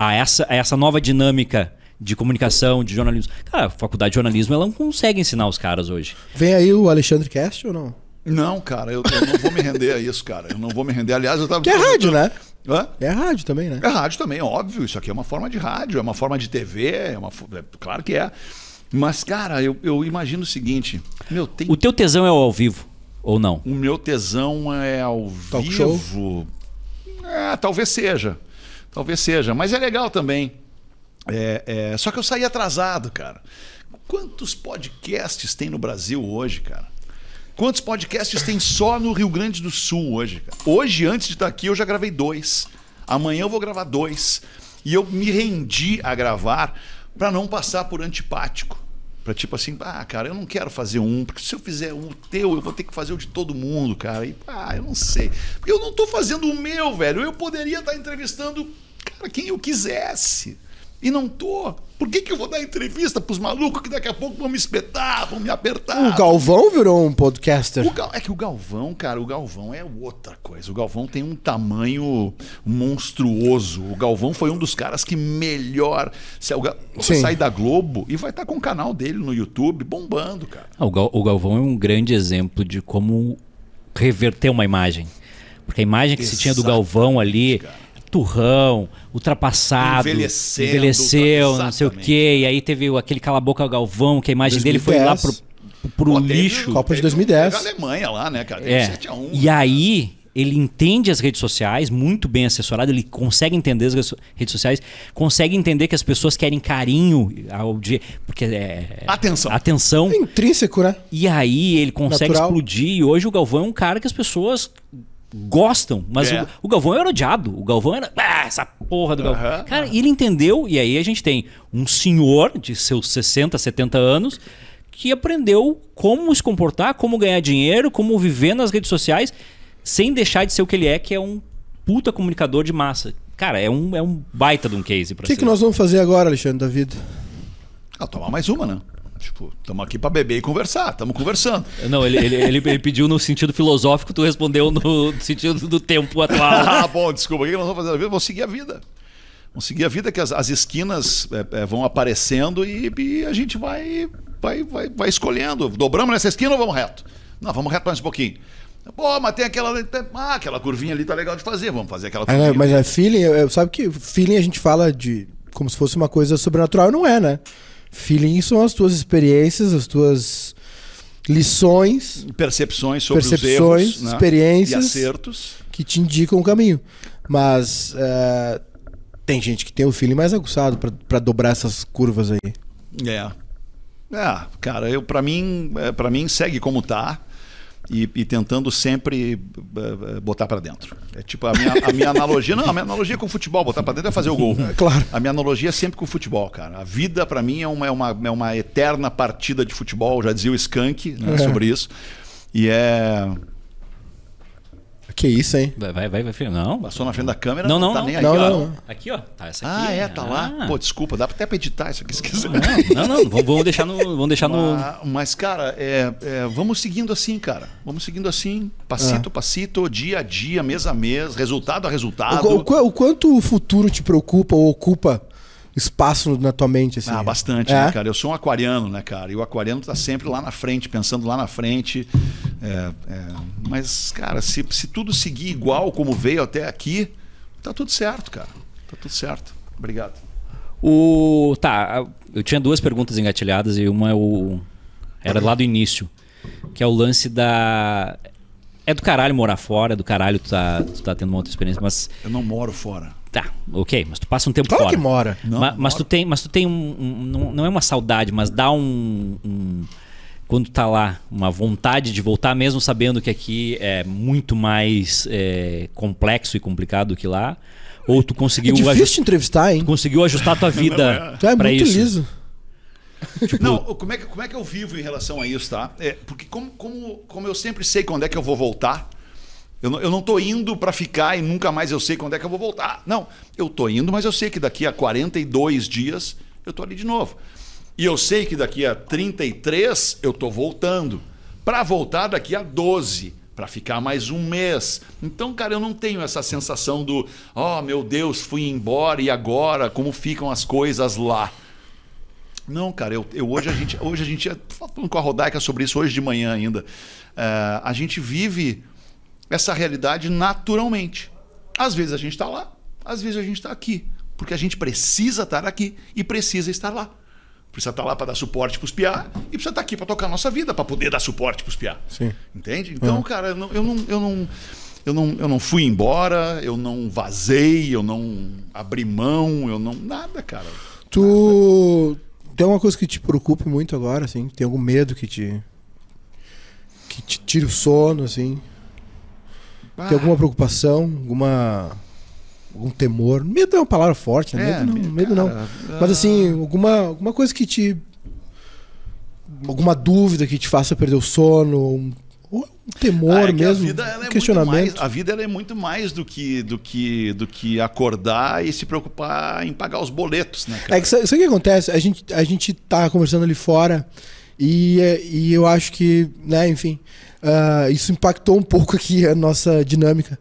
a essa, a essa nova dinâmica de comunicação, de jornalismo. Cara, a faculdade de jornalismo ela não consegue ensinar os caras hoje. Vem aí o Alexandre Cast ou não? Não, cara, eu, eu não vou me render a isso, cara. Eu não vou me render. Aliás, eu tava. Que é rádio, né? Hã? É rádio também, né? É rádio também, óbvio. Isso aqui é uma forma de rádio, é uma forma de TV, é uma. É, claro que é. Mas, cara, eu, eu imagino o seguinte. Meu, tem... O teu tesão é ao vivo, ou não? O meu tesão é ao Talk vivo. Show? É, talvez seja. Talvez seja. Mas é legal também. É, é, só que eu saí atrasado, cara. Quantos podcasts tem no Brasil hoje, cara? Quantos podcasts tem só no Rio Grande do Sul hoje? Cara? Hoje, antes de estar aqui, eu já gravei dois. Amanhã eu vou gravar dois. E eu me rendi a gravar para não passar por antipático. Pra tipo assim, ah, cara, eu não quero fazer um, porque se eu fizer um teu, eu vou ter que fazer o de todo mundo, cara. E, ah, eu não sei. Porque eu não tô fazendo o meu, velho. Eu poderia estar entrevistando, cara, quem eu quisesse. E não tô. Por que, que eu vou dar entrevista pros malucos que daqui a pouco vão me espetar, vão me apertar? O Galvão virou um podcaster. Gal... É que o Galvão, cara, o Galvão é outra coisa. O Galvão tem um tamanho monstruoso. O Galvão foi um dos caras que melhor. Se é Gal... sai da Globo e vai estar com o canal dele no YouTube bombando, cara. Ah, o, o Galvão é um grande exemplo de como reverter uma imagem. Porque a imagem que Exatamente, se tinha do Galvão ali. Cara turrão, ultrapassado, envelheceu, envelheceu não sei o quê. Né? E aí teve aquele cala-boca Galvão, que a imagem 2010. dele foi lá pro, pro Pô, lixo. Copa de 2010. Teve a Alemanha lá, né, cara? É. 1, e né? aí ele entende as redes sociais, muito bem assessorado, ele consegue entender as redes sociais, consegue entender que as pessoas querem carinho, porque é, atenção. atenção. É intrínseco, né? E aí ele consegue Natural. explodir. E hoje o Galvão é um cara que as pessoas gostam, mas é. o, o, Galvão era odiado. O Galvão era. Ah, essa porra do Galvão. Uhum, Cara, uhum. ele entendeu, e aí a gente tem um senhor de seus 60, 70 anos que aprendeu como se comportar, como ganhar dinheiro, como viver nas redes sociais, sem deixar de ser o que ele é, que é um puta comunicador de massa. Cara, é um, é um baita de um case pra O que, que nós vamos fazer agora, Alexandre, da vida? Ah, tomar mais uma, né? Tipo, estamos aqui para beber e conversar, estamos conversando. Não, ele, ele, ele, pediu no sentido filosófico, tu respondeu no sentido do tempo atual. ah, bom, desculpa, o que nós vamos fazer Vamos vida? seguir a vida. Vamos seguir a vida, que as, as esquinas é, é, vão aparecendo e, e, a gente vai, vai, vai, vai escolhendo. Dobramos nessa esquina ou vamos reto? Não, vamos reto mais um pouquinho. Pô, mas tem aquela. Ah, aquela curvinha ali tá legal de fazer, vamos fazer aquela é, curvinha. mas é feeling, sabe que feeling a gente fala de como se fosse uma coisa sobrenatural, não é, né? Feeling são as tuas experiências, as tuas lições, percepções sobre percepções, os erros, né? experiências, e acertos que te indicam o caminho. Mas uh, tem gente que tem o feeling mais aguçado para dobrar essas curvas aí. É. é, cara, eu para mim, eh, para mim segue como tá e, e tentando sempre eh, eh, botar para dentro. É tipo a minha, a minha analogia, não, a minha analogia com o futebol, botar para dentro é fazer o gol. É, claro. A minha analogia é sempre com o futebol, cara. A vida para mim é uma, é, uma, é uma eterna partida de futebol, já dizia o Skank né, é. sobre isso. E é que isso, hein? Vai, vai, vai, vai. Não. Passou na frente da câmera? Não, não. Tá não, nem não, tá aqui, não, ó. Não. Aqui, ó. Tá essa ah, aqui. Ah, é, tá ah. lá. Pô, desculpa, dá até pra editar isso aqui se quiser. Não, não, não. Vamos deixar no. Vamos deixar no... Mas, cara, é, é, vamos seguindo assim, cara. Vamos seguindo assim, passito a ah. passito, dia a dia, mês a mês, resultado a resultado. O, o, o quanto o futuro te preocupa ou ocupa espaço na tua mente? Assim? Ah, bastante, né, é? né, cara? Eu sou um aquariano, né, cara? E o aquariano tá sempre lá na frente, pensando lá na frente. É, é, mas, cara, se, se tudo seguir igual como veio até aqui, tá tudo certo, cara. Tá tudo certo. Obrigado. O. Tá, eu tinha duas perguntas engatilhadas e uma é o. Era lá do início. Que é o lance da. É do caralho morar fora, é do caralho tu tá, tu tá tendo uma outra experiência, mas. Eu não moro fora. Tá, ok, mas tu passa um tempo claro fora. que mora. Não, mas, tu tem, mas tu tem um, um, não é uma saudade, mas dá um, um quando tá lá, uma vontade de voltar, mesmo sabendo que aqui é muito mais é, complexo e complicado que lá. Ou tu conseguiu. É difícil te entrevistar, hein? Tu conseguiu ajustar tua vida. não, é. tu é muito isso. liso. Tipo... Não, como é, que, como é que eu vivo em relação a isso, tá? É, porque como, como, como eu sempre sei quando é que eu vou voltar, eu não, eu não tô indo para ficar e nunca mais eu sei quando é que eu vou voltar. Não, eu tô indo, mas eu sei que daqui a 42 dias eu tô ali de novo. E eu sei que daqui a 33 eu tô voltando. Para voltar daqui a 12 para ficar mais um mês. Então, cara, eu não tenho essa sensação do, oh meu Deus, fui embora e agora como ficam as coisas lá. Não, cara, eu, eu hoje a gente, hoje a gente, é, falando com a Rodaica sobre isso hoje de manhã ainda, uh, a gente vive essa realidade naturalmente. Às vezes a gente está lá, às vezes a gente está aqui, porque a gente precisa estar aqui e precisa estar lá. Precisa estar tá lá para dar suporte para os piá e precisa estar tá aqui para tocar a nossa vida, para poder dar suporte para os piá. Sim. Entende? Então, uhum. cara, eu não, eu não, eu não eu não, eu não fui embora, eu não vazei, eu não abri mão, eu não. Nada, cara. Tu. Nada. Tem uma coisa que te preocupe muito agora, assim? Tem algum medo que te. que te tira o sono, assim? Ah. Tem alguma preocupação, alguma algum temor? Medo é uma palavra forte, né? É, medo não, cara, Mas assim, alguma alguma coisa que te alguma dúvida que te faça perder o sono, um, um temor ah, é mesmo, a vida, ela é questionamento. Mais, a vida ela é muito mais do que do que do que acordar e se preocupar em pagar os boletos, né? Cara? É que sabe, sabe o que acontece? A gente a gente tá conversando ali fora e, é, e eu acho que, né, enfim, Uh, isso impactou um pouco aqui a nossa dinâmica.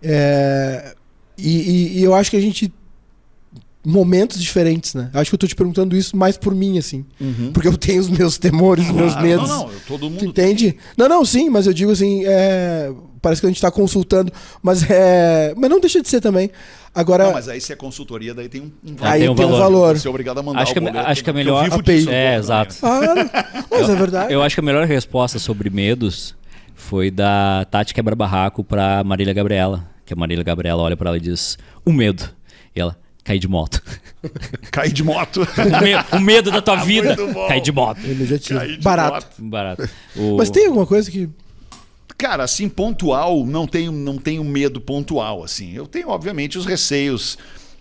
É, e, e, e, eu acho que a gente. Momentos diferentes, né? Acho que eu tô te perguntando isso mais por mim, assim. Uhum. Porque eu tenho os meus temores, os ah, meus medos. Não, não, todo mundo. entende? Tem. Não, não, sim, mas eu digo assim. É, parece que a gente tá consultando, mas é. Mas não deixa de ser também. Agora, não, mas aí se é consultoria, daí tem um, um valor. Aí tem um valor. valor. Você é obrigado a mandar acho que, é boleto, acho que a é melhor... Eu vivo disso, é, é exato. Claro. Mas é eu, é verdade. Eu acho que a melhor resposta sobre medos foi da Tati Quebra Barraco para Marília Gabriela. Que a Marília Gabriela olha para ela e diz: O medo. E ela, cair de moto. cair de moto. o, medo, o medo da tua tá vida. Cair de moto. de Barato. Moto. Barato. O... Mas tem alguma coisa que. Cara, assim, pontual, não tenho, não tenho medo pontual, assim. Eu tenho, obviamente, os receios.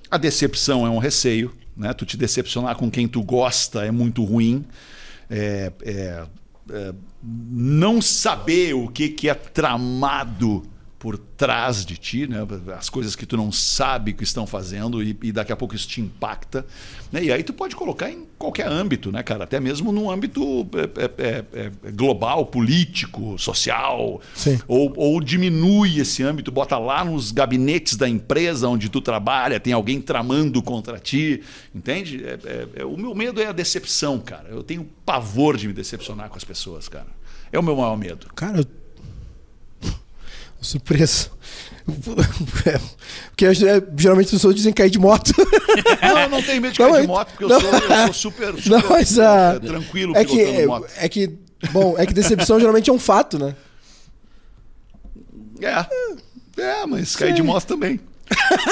A decepção é um receio, né? Tu te decepcionar com quem tu gosta é muito ruim. É, é, é não saber o que, que é tramado por trás de ti, né? as coisas que tu não sabe que estão fazendo e, e daqui a pouco isso te impacta. Né? E aí tu pode colocar em qualquer âmbito, né, cara? Até mesmo no âmbito é, é, é, é, global, político, social. Sim. Ou, ou diminui esse âmbito, bota lá nos gabinetes da empresa onde tu trabalha, tem alguém tramando contra ti, entende? É, é, o meu medo é a decepção, cara. Eu tenho pavor de me decepcionar com as pessoas, cara. É o meu maior medo. Cara, eu Surpresa. É, porque é, geralmente as pessoas dizem cair é de moto. Não, não tenho medo de não, cair de moto, porque não, eu, sou, eu sou super, super não, mas, uh, tranquilo é que, moto. É que, bom, é que decepção geralmente é um fato, né? É, é mas cair de moto também.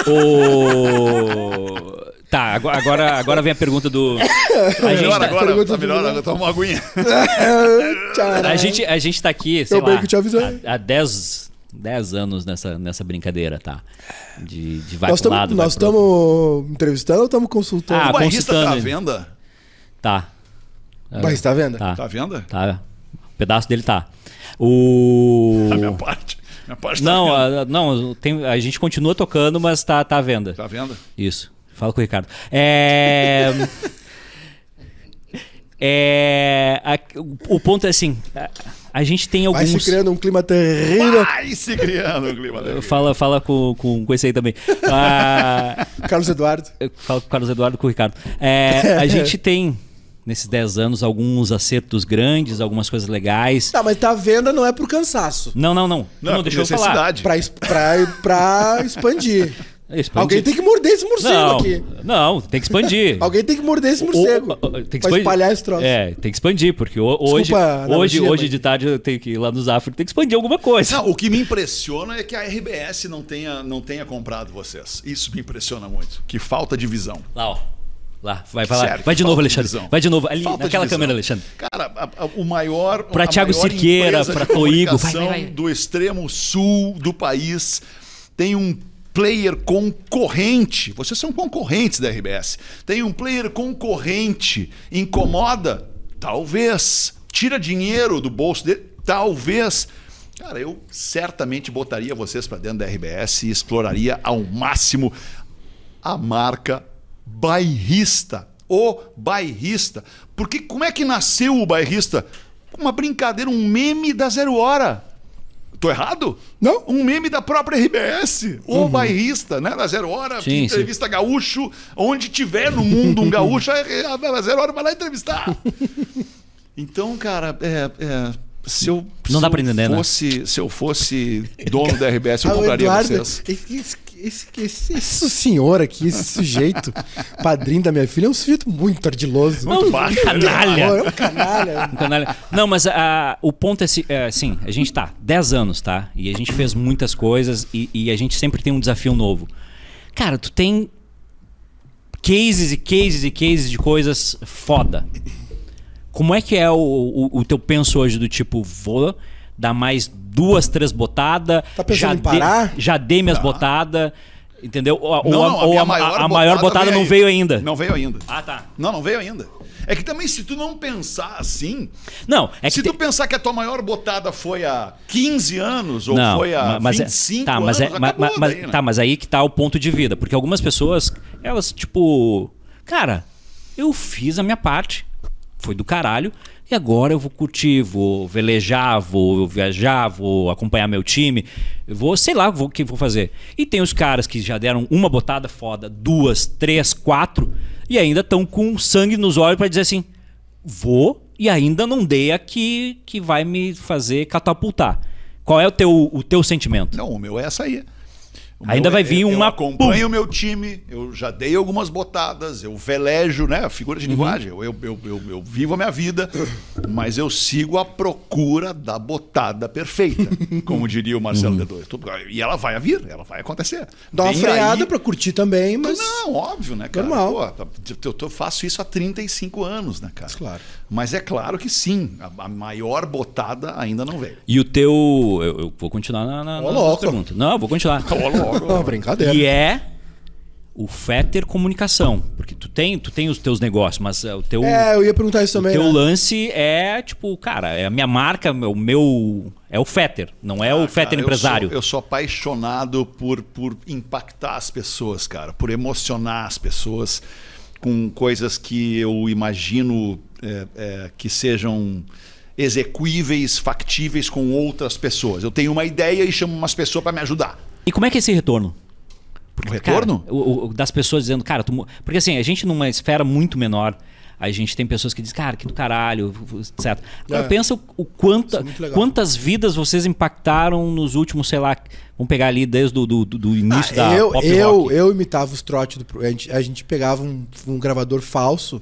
O... Tá, agora, agora vem a pergunta do. Tá a melhor tá... agora, pergunta tá melhor, agora né? toma tá uma aguinha. a, gente, a gente tá aqui, sei eu lá, há, há 10, 10 anos nessa, nessa brincadeira, tá? De, de vai nós tamo, lado, Nós estamos entrevistando ou estamos consultando? Ah, o tá consultando. tá à venda? Tá. O barrista tá à venda? Tá. Tá à venda? Tá. O pedaço dele tá. O... A minha parte. Minha parte tá não, tá a, não tem, a gente continua tocando, mas tá, tá à venda. Tá à venda? Isso. Fala com o Ricardo. É... é a, o ponto é assim... A gente tem alguns. Vai se criando um clima terrível. Vai se criando um clima terrível. Fala, fala com, com, com esse aí também. Ah, Carlos Eduardo. Fala com o Carlos Eduardo com o Ricardo. É, a gente tem nesses 10 anos alguns acertos grandes, algumas coisas legais. Tá, mas tá venda não é por cansaço. Não, não, não. Não, não, não deixa é eu falar. Pra, pra, pra expandir. É, expandir. Alguém tem que morder esse morcego não, aqui. Não, tem que expandir. Alguém tem que morder esse morcego. O, tem que expandir. espalhar esse troço. É, tem que expandir, porque hoje, Desculpa, hoje, hoje mas... de tarde eu tenho que ir lá nos África, tem que expandir alguma coisa. Não, o que me impressiona é que a RBS não tenha, não tenha comprado vocês. Isso me impressiona muito. Que falta de visão. Lá, ó. Lá, vai, falar, lá. Vai de novo, Alexandre. De vai de novo. Ali, falta naquela câmera, Alexandre. Cara, a, a, o maior. Para Thiago Cirqueira, para Toigo. Igo Do extremo sul do país tem um player concorrente. Vocês são concorrentes da RBS. Tem um player concorrente. Incomoda? Talvez. Tira dinheiro do bolso dele? Talvez. Cara, eu certamente botaria vocês para dentro da RBS e exploraria ao máximo a marca bairrista. O bairrista. Porque como é que nasceu o bairrista? Uma brincadeira, um meme da Zero Hora. Tô errado? Não. Um meme da própria RBS. Uhum. bairrista, né? Na Zero Hora, sim, entrevista sim. gaúcho. Onde tiver no mundo um gaúcho, é, é, a Zero Hora vai lá entrevistar. Então, cara, é, é, se eu, não dá eu entender, né? fosse, né? se eu fosse dono da RBS, eu ah, compraria vocês esse, esse, esse senhor aqui, esse sujeito, padrinho da minha filha, é um sujeito muito ardiloso. Não, muito canalha. É um canalha. Um canalha. Não, mas ah, o ponto é, assim, a gente tá 10 anos, tá? E a gente fez muitas coisas e, e a gente sempre tem um desafio novo. Cara, tu tem cases e cases e cases de coisas foda. Como é que é o, o, o teu penso hoje do tipo, vou dar mais duas, três botadas. Tá já, de, já dei minhas ah. botadas. Entendeu? Ou, não, a, ou a, maior a, maior botada, botada não veio ainda. Não veio ainda. Ah, tá. Não, não veio ainda. É que também se tu não pensar assim. Não, é que. Se tu te... pensar que a tua maior botada foi há 15 anos ou não, foi há mas 25 é, tá, mas é, anos, é, mas, mas, daí, né? Tá, mas aí que tá o ponto de vida. Porque algumas pessoas, elas, tipo. Cara, eu fiz a minha parte. Foi do caralho. E agora eu vou curtir, vou velejar, vou viajar, vou acompanhar meu time, vou, sei lá, o que vou fazer. E tem os caras que já deram uma botada foda, duas, três, quatro, e ainda estão com sangue nos olhos para dizer assim: vou e ainda não dei a que, que vai me fazer catapultar. Qual é o teu, o teu sentimento? Não, o meu é essa aí. Ainda vai vir uma. Eu acompanho o meu time, eu já dei algumas botadas, eu velejo, né? A figura de uhum. linguagem. Eu, eu, eu, eu, vivo a minha vida, mas eu sigo a procura da botada perfeita, como diria o Marcelo uhum. d E ela vai vir, ela vai acontecer. Dá uma freada aí... para curtir também, mas. Não, óbvio, né, cara? Normal. Pô, tá, eu faço isso há 35 anos, né, cara? Claro. Mas é claro que sim, a, maior botada ainda não veio. E o teu. Eu, eu vou continuar na, na, na pergunta. Não, vou continuar. Ô, não, brincadeira. E é o Fetter Comunicação. Porque tu tem, tu tem os teus negócios, mas eh, o teu. É, eu ia perguntar isso também. O teu né? lance é, tipo, cara, é a minha marca, o meu. É o Fetter, não é ah, o Fetter empresário. Eu sou, eu sou, apaixonado por, por impactar as pessoas, cara, por emocionar as pessoas com coisas que eu imagino é, é, que sejam execuíveis, factíveis com outras pessoas. Eu tenho uma ideia e chamo umas pessoas para me ajudar. E como é que é esse retorno? Porque, o retorno? Cara, o, o, das pessoas dizendo, cara, tu... porque assim, a gente numa esfera muito menor, a gente tem pessoas que dizem, cara, que do caralho, etc. Agora é, pensa o, quanto, é quantas vidas vocês impactaram nos últimos, sei lá, vamos pegar ali desde o do, do, do início ah, da eu, pop eu, rock. Eu imitava os trotes, do, a, gente, a gente pegava um, um gravador falso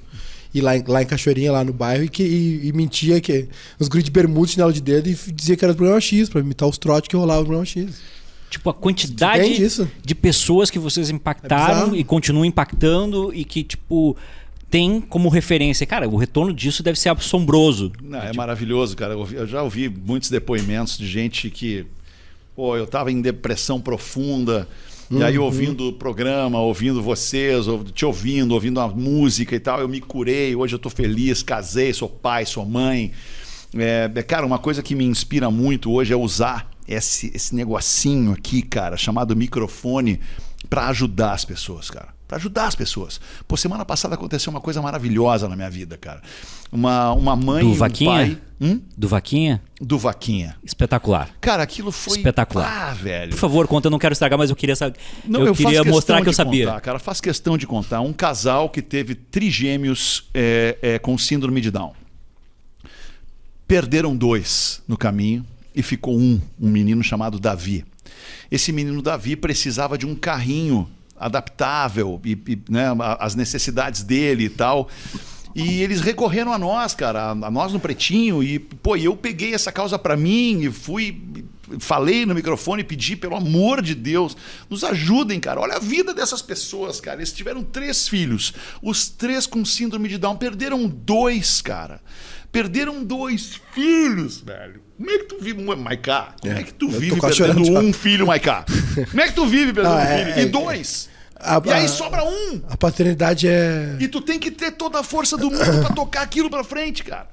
e lá, lá em Cachoeirinha, lá no bairro, e, que, e, e mentia que os guri de chinelo de dedo, e dizia que era do programa X, pra imitar os trotes que rolavam no programa X. Tipo, a quantidade de pessoas que vocês impactaram é e continuam impactando e que, tipo, tem como referência. Cara, o retorno disso deve ser assombroso. Não, é, tipo... maravilhoso, cara. Eu já ouvi muitos depoimentos de gente que. Pô, eu tava em depressão profunda. Uhum. E aí, uhum. ouvindo o programa, ouvindo vocês, te ouvindo, ouvindo a música e tal, eu me curei. Hoje eu tô feliz, casei, sou pai, sou mãe. É, é cara, uma coisa que me inspira muito hoje é usar esse, esse negocinho aqui, cara, chamado microfone, para ajudar as pessoas, cara. Para ajudar as pessoas. Pô, semana passada aconteceu uma coisa maravilhosa na minha vida, cara. Uma, uma mãe Do e um vaquinha? pai. Hum? Do Vaquinha? Do Vaquinha. Espetacular. Cara, aquilo foi. Espetacular. Ah, velho. Por favor, conta, eu não quero estragar, mas eu queria saber. Não, eu, eu queria mostrar que eu sabia. Contar, cara, faz questão de contar. Um casal que teve trigêmeos é, é, com síndrome de Down. Perderam dois no caminho e ficou um, um menino chamado Davi. Esse menino Davi precisava de um carrinho adaptável e, e né, as necessidades dele e tal. E eles recorreram a nós, cara, a nós no Pretinho. E, pô, eu peguei essa causa para mim e fui. Falei no microfone, e pedi, pelo amor de Deus, nos ajudem, cara. Olha a vida dessas pessoas, cara. Eles tiveram três filhos. Os três com síndrome de Down perderam dois, cara. Perderam dois filhos, velho. Como é que tu vive, Maiká? Como é, que tu é. vive perdendo chorando, um filho, Maiká? Como é que tu vive perdendo ah, um é, filho? É, e dois? A, e aí a, sobra um. A paternidade é. E tu tem que ter toda a força do mundo pra tocar aquilo pra frente, cara.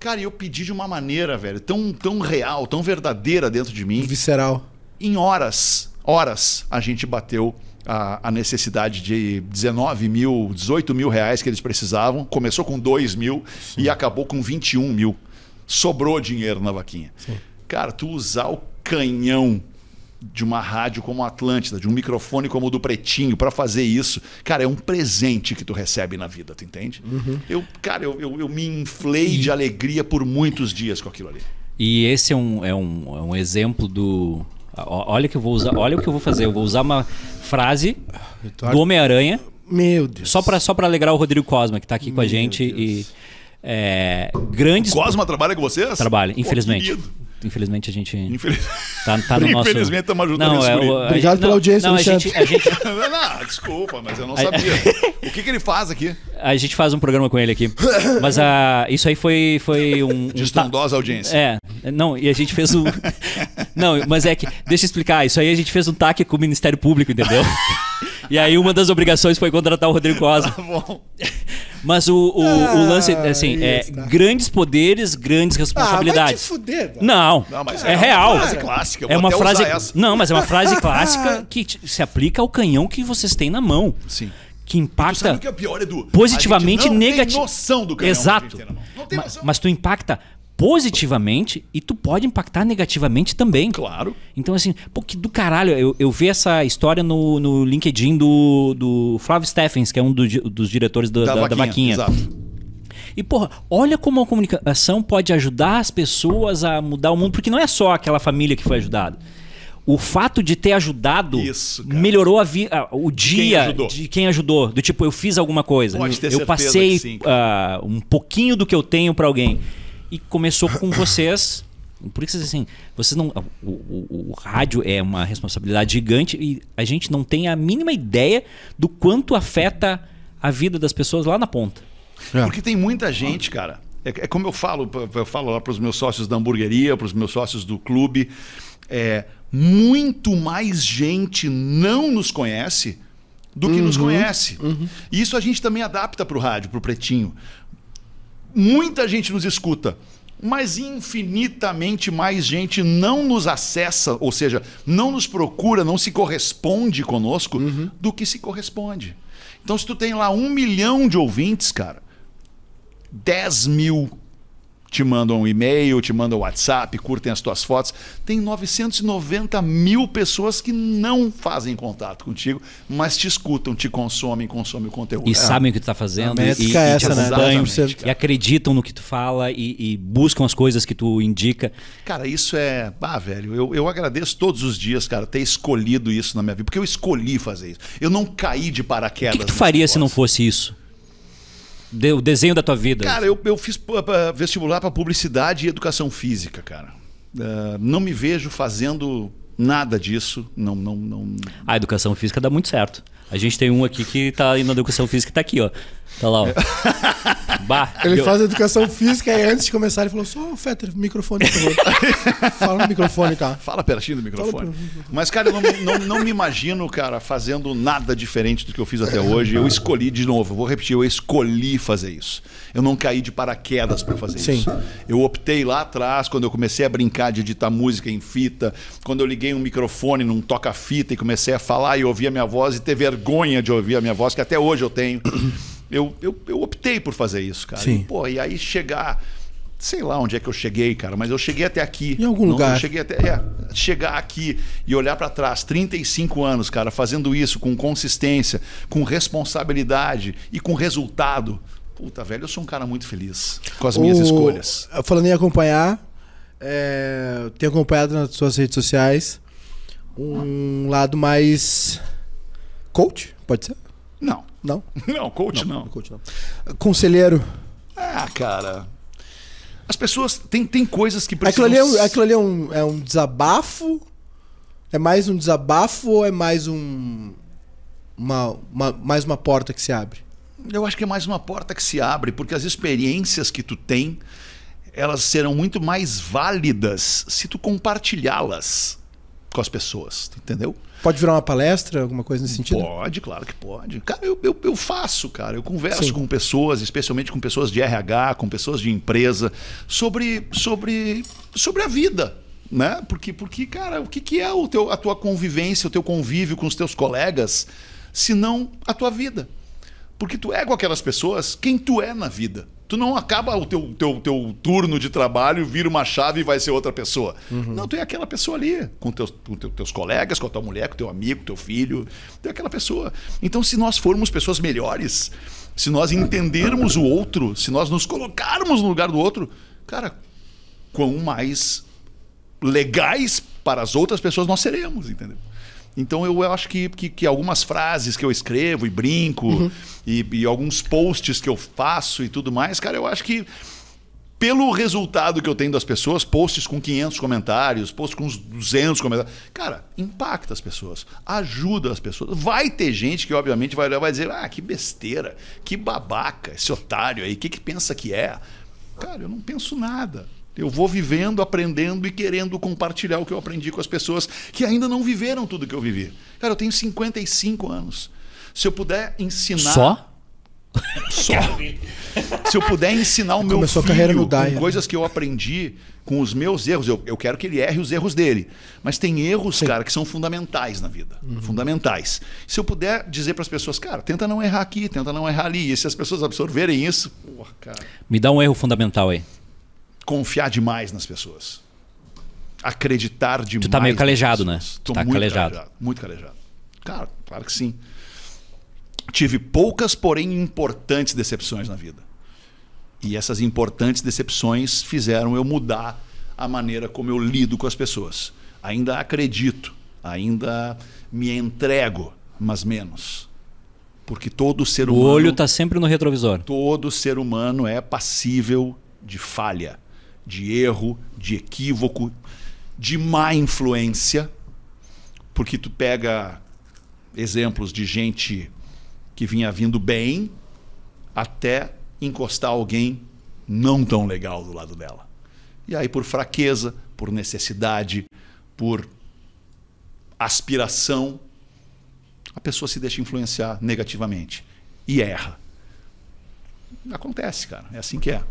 Cara, eu pedi de uma maneira, velho, tão, tão real, tão verdadeira dentro de mim. Visceral. Em horas, horas, a gente bateu a, a, necessidade de 19 mil, 18 mil reais que eles precisavam. Começou com 2 mil Sim. e acabou com 21 mil sobrou dinheiro na vaquinha. Sim. Cara, tu usar o canhão de uma rádio como a Atlântida, de um microfone como o do Pretinho, para fazer isso, cara, é um presente que tu recebe na vida, tu entende? Uhum. Eu, cara, eu, eu, eu me inflei e... de alegria por muitos dias com aquilo ali. E esse é um, é um, é um exemplo do. Olha que eu vou usar, olha o que eu vou fazer. Eu vou usar uma frase do Homem-Aranha. Meu Deus. Só para só pra alegrar o Rodrigo Cosma, que está aqui Meu com a gente Deus. e é, grandes. O Cosma trabalha com vocês? Trabalha, infelizmente. infelizmente a gente. Infelizmente Tá, tá no nosso... Infelizmente estamos ajudando não, é, o, Obrigado pela audiência, não, a gente, a gente... não, desculpa, mas eu não sabia. o que, que ele faz aqui? A gente faz um programa com ele aqui. Mas a, ah, isso aí foi, foi um. Destondosa estrondosa audiência. É. Não, e a gente fez um. não, mas é que. Deixa eu explicar. Isso aí a gente fez um taque com o Ministério Público, entendeu? E aí uma das obrigações foi contratar o Rodrigo Rosa. Tá bom. Mas o, o, ah, o lance, assim, isso, é tá. grandes poderes, grandes responsabilidades. Ah, vai te fuder, não, não é, é, real. É uma frase clássica. é uma frase. Não, mas é uma frase clássica que se aplica ao canhão que vocês têm na mão. Sim que impacta que é pior, positivamente negativamente. Não negativ... tem noção do canhão Exato. Mas, mas, tu impacta positivamente e tu pode impactar negativamente também. Claro. Então, assim, pô, que do caralho. Eu, eu vi essa história no, no LinkedIn do, do Flávio Steffens, que é um do, dos diretores do, da, da, vaquinha. Da vaquinha. E, porra, olha como a comunicação pode ajudar as pessoas a mudar o mundo, porque não é só aquela família que foi ajudada. O fato de ter ajudado Isso, melhorou a vida o dia quem de quem ajudou. Do tipo, eu fiz alguma coisa. Pode ter eu passei sim, uh, um pouquinho do que eu tenho para alguém e começou com vocês. Por que vocês assim, vocês não. O, o, o, rádio é uma responsabilidade gigante e a gente não tem a mínima ideia do quanto afeta a vida das pessoas lá na ponta. É. Porque tem muita gente, cara. É, é como eu falo, eu falo lá para os meus sócios da hamburgueria, para os meus sócios do clube. É, muito mais gente não nos conhece do que uhum, nos conhece. Uhum. E isso a gente também adapta para o rádio, para o Pretinho muita gente nos escuta, mas infinitamente mais gente não nos acessa, ou seja, não nos procura, não se corresponde conosco uhum. do que se corresponde. Então, se tu tem lá um milhão de ouvintes, cara, 10 mil te mandam um e-mail, te mandam um WhatsApp, curtem as tuas fotos. Tem 990 mil pessoas que não fazem contato contigo, mas te escutam, te consomem, consomem o conteúdo. E é. sabem o que tu tá fazendo. A e, é essa, né? e acreditam no que tu fala e, e, buscam as coisas que tu indica. Cara, isso é... Ah, velho, eu, eu agradeço todos os dias, cara, ter escolhido isso na minha vida, porque eu escolhi fazer isso. Eu não caí de paraquedas. O que, que tu faria se não fosse isso? o desenho da tua vida? Cara, eu, eu fiz vestibular para publicidade e educação física, cara. Uh, não me vejo fazendo nada disso. Não, não, não. A educação física dá muito certo. A gente tem um aqui que está na educação física e está aqui, ó. Tá lá, ó. bah, ele faz educação física e antes de começar ele falou: só, o Fetter, microfone, por favor. Fala no microfone, cara. Fala pertinho do microfone. Mas, cara, eu não, não, não, me imagino, cara, fazendo nada diferente do que eu fiz até hoje. Eu escolhi de novo, vou repetir, eu escolhi fazer isso. Eu não caí de paraquedas para fazer Sim. isso. Eu optei lá atrás, quando eu comecei a brincar de editar música em fita, quando eu liguei um microfone num toca-fita e comecei a falar e ouvir a minha voz e ter vergonha de ouvir a minha voz, que até hoje eu tenho eu, eu, eu optei por fazer isso, cara. Sim. E, pô, e aí chegar sei lá onde é que eu cheguei, cara, mas eu cheguei até aqui. Em algum não, lugar. Eu cheguei até. É, chegar aqui e olhar para trás, 35 anos, cara, fazendo isso com consistência, com responsabilidade e com resultado. Puta, velho, eu sou um cara muito feliz com as minhas escolhas. Falando em acompanhar, é... tenho acompanhado nas suas redes sociais um ah. lado mais coach, pode ser? Não. Não? Não, coach não. não. Coach não. Conselheiro. Ah, cara. As pessoas. têm tem coisas que precisam. Aquilo ali, é um, aquilo ali é, um, é um desabafo? É mais um desabafo ou é mais um. Uma, uma, mais uma porta que se abre? Eu acho que é mais uma porta que se abre, porque as experiências que tu tem, elas serão muito mais válidas se tu compartilhá-las com as pessoas, entendeu? Pode virar uma palestra, alguma coisa nesse sentido? Pode, claro que pode. Cara, eu, eu, eu faço, cara. Eu converso Sim. com pessoas, especialmente com pessoas de RH, com pessoas de empresa, sobre, sobre, sobre a vida. Né? Porque, porque, cara, o que, que é o teu, a tua convivência, o teu convívio com os teus colegas, se não a tua vida? Porque tu é com aquelas pessoas quem tu é na vida. Tu não acaba o teu, teu, teu turno de trabalho, vira uma chave e vai ser outra pessoa. Uhum. Não, tu é aquela pessoa ali, com teus, com teus colegas, com a tua mulher, com teu amigo, com teu filho. Tu é aquela pessoa. Então, se nós formos pessoas melhores, se nós entendermos o outro, se nós nos colocarmos no lugar do outro, cara, quão mais legais para as outras pessoas nós seremos, entendeu? Então eu acho que, que, que, algumas frases que eu escrevo e brinco, uhum. e, e, alguns posts que eu faço e tudo mais, cara, eu acho que pelo resultado que eu tenho das pessoas, posts com 500 comentários, posts com uns 200 comentários, cara, impacta as pessoas, ajuda as pessoas. Vai ter gente que obviamente vai vai dizer, ah, que besteira, que babaca, esse otário aí, o que, que pensa que é? Cara, eu não penso nada. Eu vou vivendo, aprendendo e querendo compartilhar o que eu aprendi com as pessoas que ainda não viveram tudo que eu vivi. Cara, eu tenho 55 anos. Se eu puder ensinar. Só? Só. Se eu puder ensinar o meu Começou filho a carreira no Daya. coisas que eu aprendi com os meus erros, eu, eu quero que ele erre os erros dele. Mas tem erros, Sim. cara, que são fundamentais na vida. Uhum. Fundamentais. Se eu puder dizer para as pessoas, cara, tenta não errar aqui, tenta não errar ali. E se as pessoas absorverem isso, porra, cara. Me dá um erro fundamental aí confiar demais nas pessoas. Acreditar demais. Tu tá meio calejado, né? Tu tá muito calejado. calejado. Muito calejado. Cara, claro que sim. Tive poucas, porém importantes decepções na vida. E essas importantes decepções fizeram eu mudar a maneira como eu lido com as pessoas. Ainda acredito, ainda me entrego, mas menos. Porque todo ser o humano. O olho está sempre no retrovisor. Todo ser humano é passível de falha de erro, de equívoco, de má influência, porque tu pega exemplos de gente que vinha vindo bem até encostar alguém não tão legal do lado dela. E aí, por fraqueza, por necessidade, por aspiração, a pessoa se deixa influenciar negativamente e erra. Acontece, cara. É assim que é.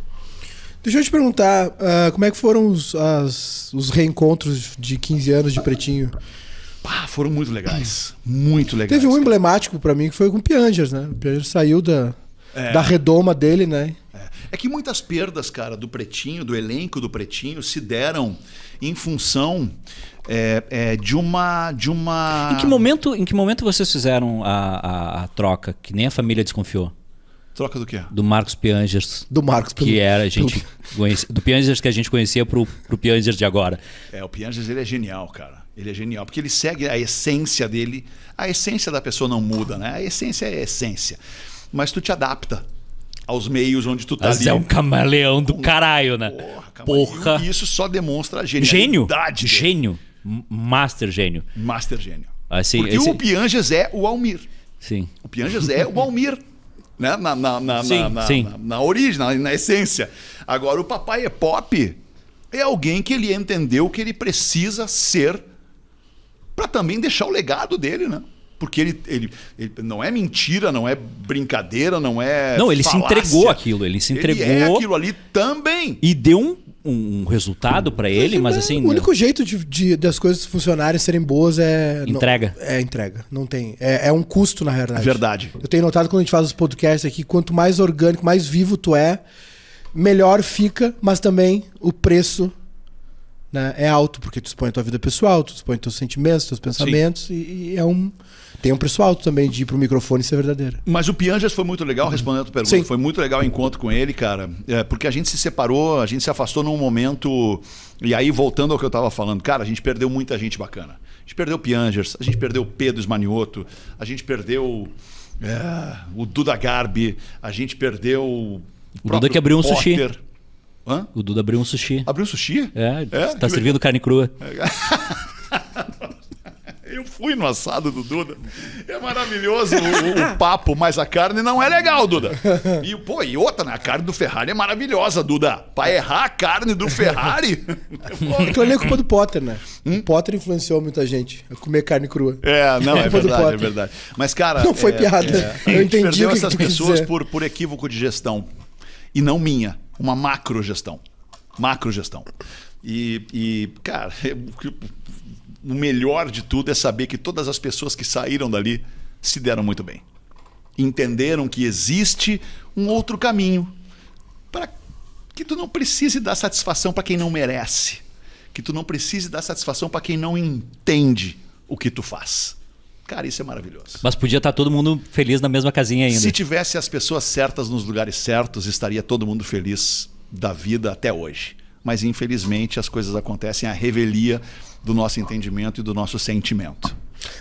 Deixa eu te perguntar, uh, como é que foram os, as, os reencontros de 15 anos de Pretinho? Pá, foram muito legais. Muito legais. Teve um emblemático para mim que foi com o Piangers, né? O Piangers saiu da, é. da redoma dele, né? É. é. que muitas perdas, cara, do Pretinho, do elenco do Pretinho, se deram em função é, é de uma de uma. Em que momento, em que momento vocês fizeram a, a, a troca que nem a família desconfiou? Troca do quê? Do Marcos Piangers. Do Marcos Piangers. Que era a gente conhecia, do Piangers que a gente conhecia pro, pro Piangers de agora. É, o Piangers ele é genial, cara. Ele é genial, porque ele segue a essência dele. A essência da pessoa não muda, né? A essência é a essência. Mas tu te adapta aos meios onde tu tá Mas ali. é um camaleão do caralho, né? Porra. E isso só demonstra a genialidade. Gênio. Dele. Gênio. Master gênio. Master gênio. Assim, Porque esse... o Piangers é o Almir. Sim. O Piangers é o Almir né? na, na, na, sim, na, sim. na, na origem, na, na essência. Agora, o papai é pop é alguém que ele entendeu que ele precisa ser para também deixar o legado dele, né? Porque ele, ele, ele, não é mentira, não é brincadeira, não é. Não, ele falácia. se entregou aquilo, ele se entregou. Ele é aquilo ali também. E deu um um, um resultado para ele, mas é assim. O né? único jeito de, de, das coisas funcionarem serem boas é. Entrega. Não, é entrega. Não tem. É, é, um custo, na realidade. Verdade. Eu tenho notado quando a gente faz os podcasts aqui, quanto mais orgânico, mais vivo tu é, melhor fica, mas também o preço. Né, é alto, porque tu expõe a tua vida pessoal, tu expõe teus sentimentos, teus pensamentos, e, e é um tem um preço alto também de ir pro microfone e ser verdadeiro. Mas o Pianjas foi muito legal, respondendo a tua pergunta. Sim. Foi muito legal o encontro com ele, cara. É, porque a gente se separou, a gente se afastou num momento. E aí, voltando ao que eu estava falando, cara, a gente perdeu muita gente bacana. A gente perdeu o Piangers, a gente perdeu o Pedro Esmanioto, a gente perdeu é, o Duda Garbi, a gente perdeu. O, o Duda que abriu um Potter. sushi. Hã? O Duda abriu um sushi. Abriu um sushi? É, é tá servindo carne crua. É. eu fui no assado do Duda. É maravilhoso o, o, papo, mas a carne não é legal, Duda. E, pô, e outra, né? A carne do Ferrari é maravilhosa, Duda. Pra errar a carne do Ferrari. pô. Aquilo ali é culpa do Potter, né? Hum? O Potter influenciou muita gente a comer carne crua. É, não, é, é verdade, é verdade. Mas, cara. Não foi é, piada. É. Eu entendi. o que essas pessoas por, por equívoco de gestão. E não minha. Uma macro gestão. Macro gestão. E, e cara, o melhor de tudo é saber que todas as pessoas que saíram dali se deram muito bem. Entenderam que existe um outro caminho para que tu não precise dar satisfação para quem não merece, que tu não precise dar satisfação para quem não entende o que tu faz. Cara, isso é maravilhoso. Mas podia estar tá todo mundo feliz na mesma casinha ainda. Se tivesse as pessoas certas nos lugares certos, estaria todo mundo feliz da vida até hoje. Mas infelizmente as coisas acontecem a revelia do nosso entendimento e do nosso sentimento.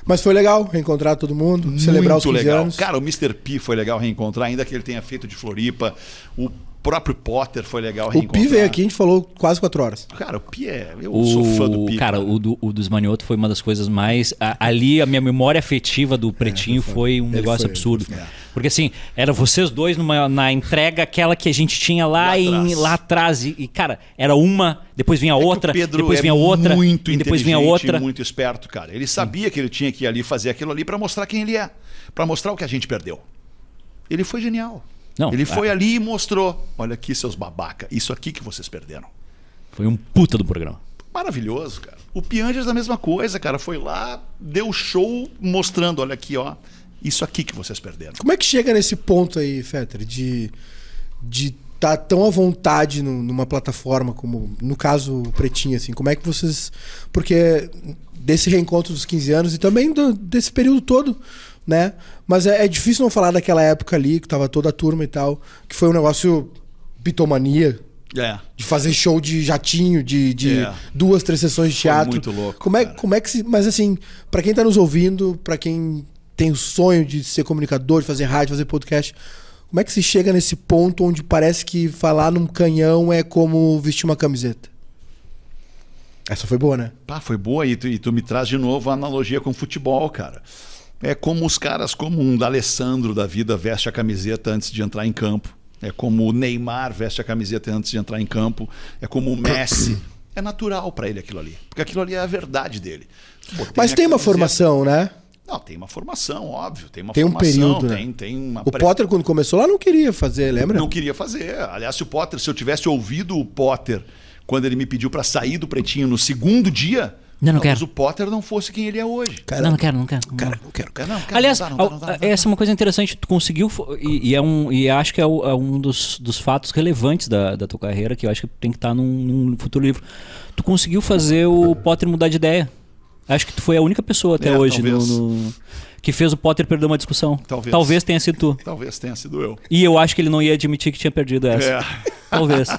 Mas foi legal reencontrar todo mundo, Muito os 15 legal. Anos. Cara, o Mr. P foi legal reencontrar, ainda que ele tenha feito de Floripa. O próprio Potter foi legal O Pi veio aqui, a gente falou quase quatro horas. Cara, o Pi é. Eu o, sou fã do Pi. Cara, cara. O, do, o dos Manioto foi uma das coisas mais. A, ali a minha memória afetiva do é, Pretinho é, foi. um ele negócio foi, absurdo. É. Porque assim, era vocês dois numa, na entrega, aquela que a gente tinha lá, lá, em, atrás. lá atrás. E, cara, era uma, depois vinha é outra, é depois vinha outra. Muito e depois vinha outra. muito esperto, cara. Ele sabia hum. que ele tinha que ir ali fazer aquilo ali para mostrar quem ele é. para mostrar o que a gente perdeu. Ele foi genial. Não, ele foi é. ali e mostrou: olha aqui, seus babaca, isso aqui que vocês perderam. Foi um puta do programa. Maravilhoso, cara. O Piangers a mesma coisa, cara. Foi lá, deu show mostrando, olha aqui, ó, isso aqui que vocês perderam. Como é que chega nesse ponto aí, Fetter, de de estar tá tão à vontade no, numa plataforma como, no caso, o Pretinho, assim? Como é que vocês... Porque desse reencontro dos 15 anos e também do, desse período todo né? Mas é, é, difícil não falar daquela época ali, que tava toda a turma e tal, que foi um negócio pitomania. É. De fazer show de jatinho, de, de é. duas, três sessões de teatro. Foi muito louco. Como é, como é que se. Mas assim, para quem tá nos ouvindo, para quem tem o sonho de ser comunicador, de fazer rádio, fazer podcast, como é que se chega nesse ponto onde parece que falar num canhão é como vestir uma camiseta? Essa foi boa, né? Pá, foi boa e tu, e tu me traz de novo a analogia com futebol, cara. É como os caras, como um D'Alessandro da vida veste a camiseta antes de entrar em campo. É como o Neymar veste a camiseta antes de entrar em campo. É como o Messi. É natural para ele aquilo ali. Porque aquilo ali é a verdade dele. Pô, tem Mas tem uma formação, né? Não, tem uma formação, óbvio. Tem uma tem um período. Né? Tem, né? tem uma o Potter, quando começou lá, não queria fazer, lembra? Não queria fazer. Aliás, se o Potter, se eu tivesse ouvido o Potter quando ele me pediu para sair do Pretinho no segundo dia, não, não, quero. o Potter não fosse quem ele é hoje. não, não quero, não quero. Não. Cara, não quero. não, quero Aliás, essa é uma coisa interessante. Tu conseguiu, e, e é um, e acho que é, o, é um dos, dos fatos relevantes da, da tua carreira, que eu acho que tem que estar tá num, num futuro livro. Tu conseguiu fazer o Potter mudar de ideia. Acho que tu foi a única pessoa até é, hoje no, no, que fez o Potter perder uma discussão. Talvez. Talvez tenha sido tu. Talvez tenha sido eu. E eu acho que ele não ia admitir que tinha perdido essa. É. Talvez.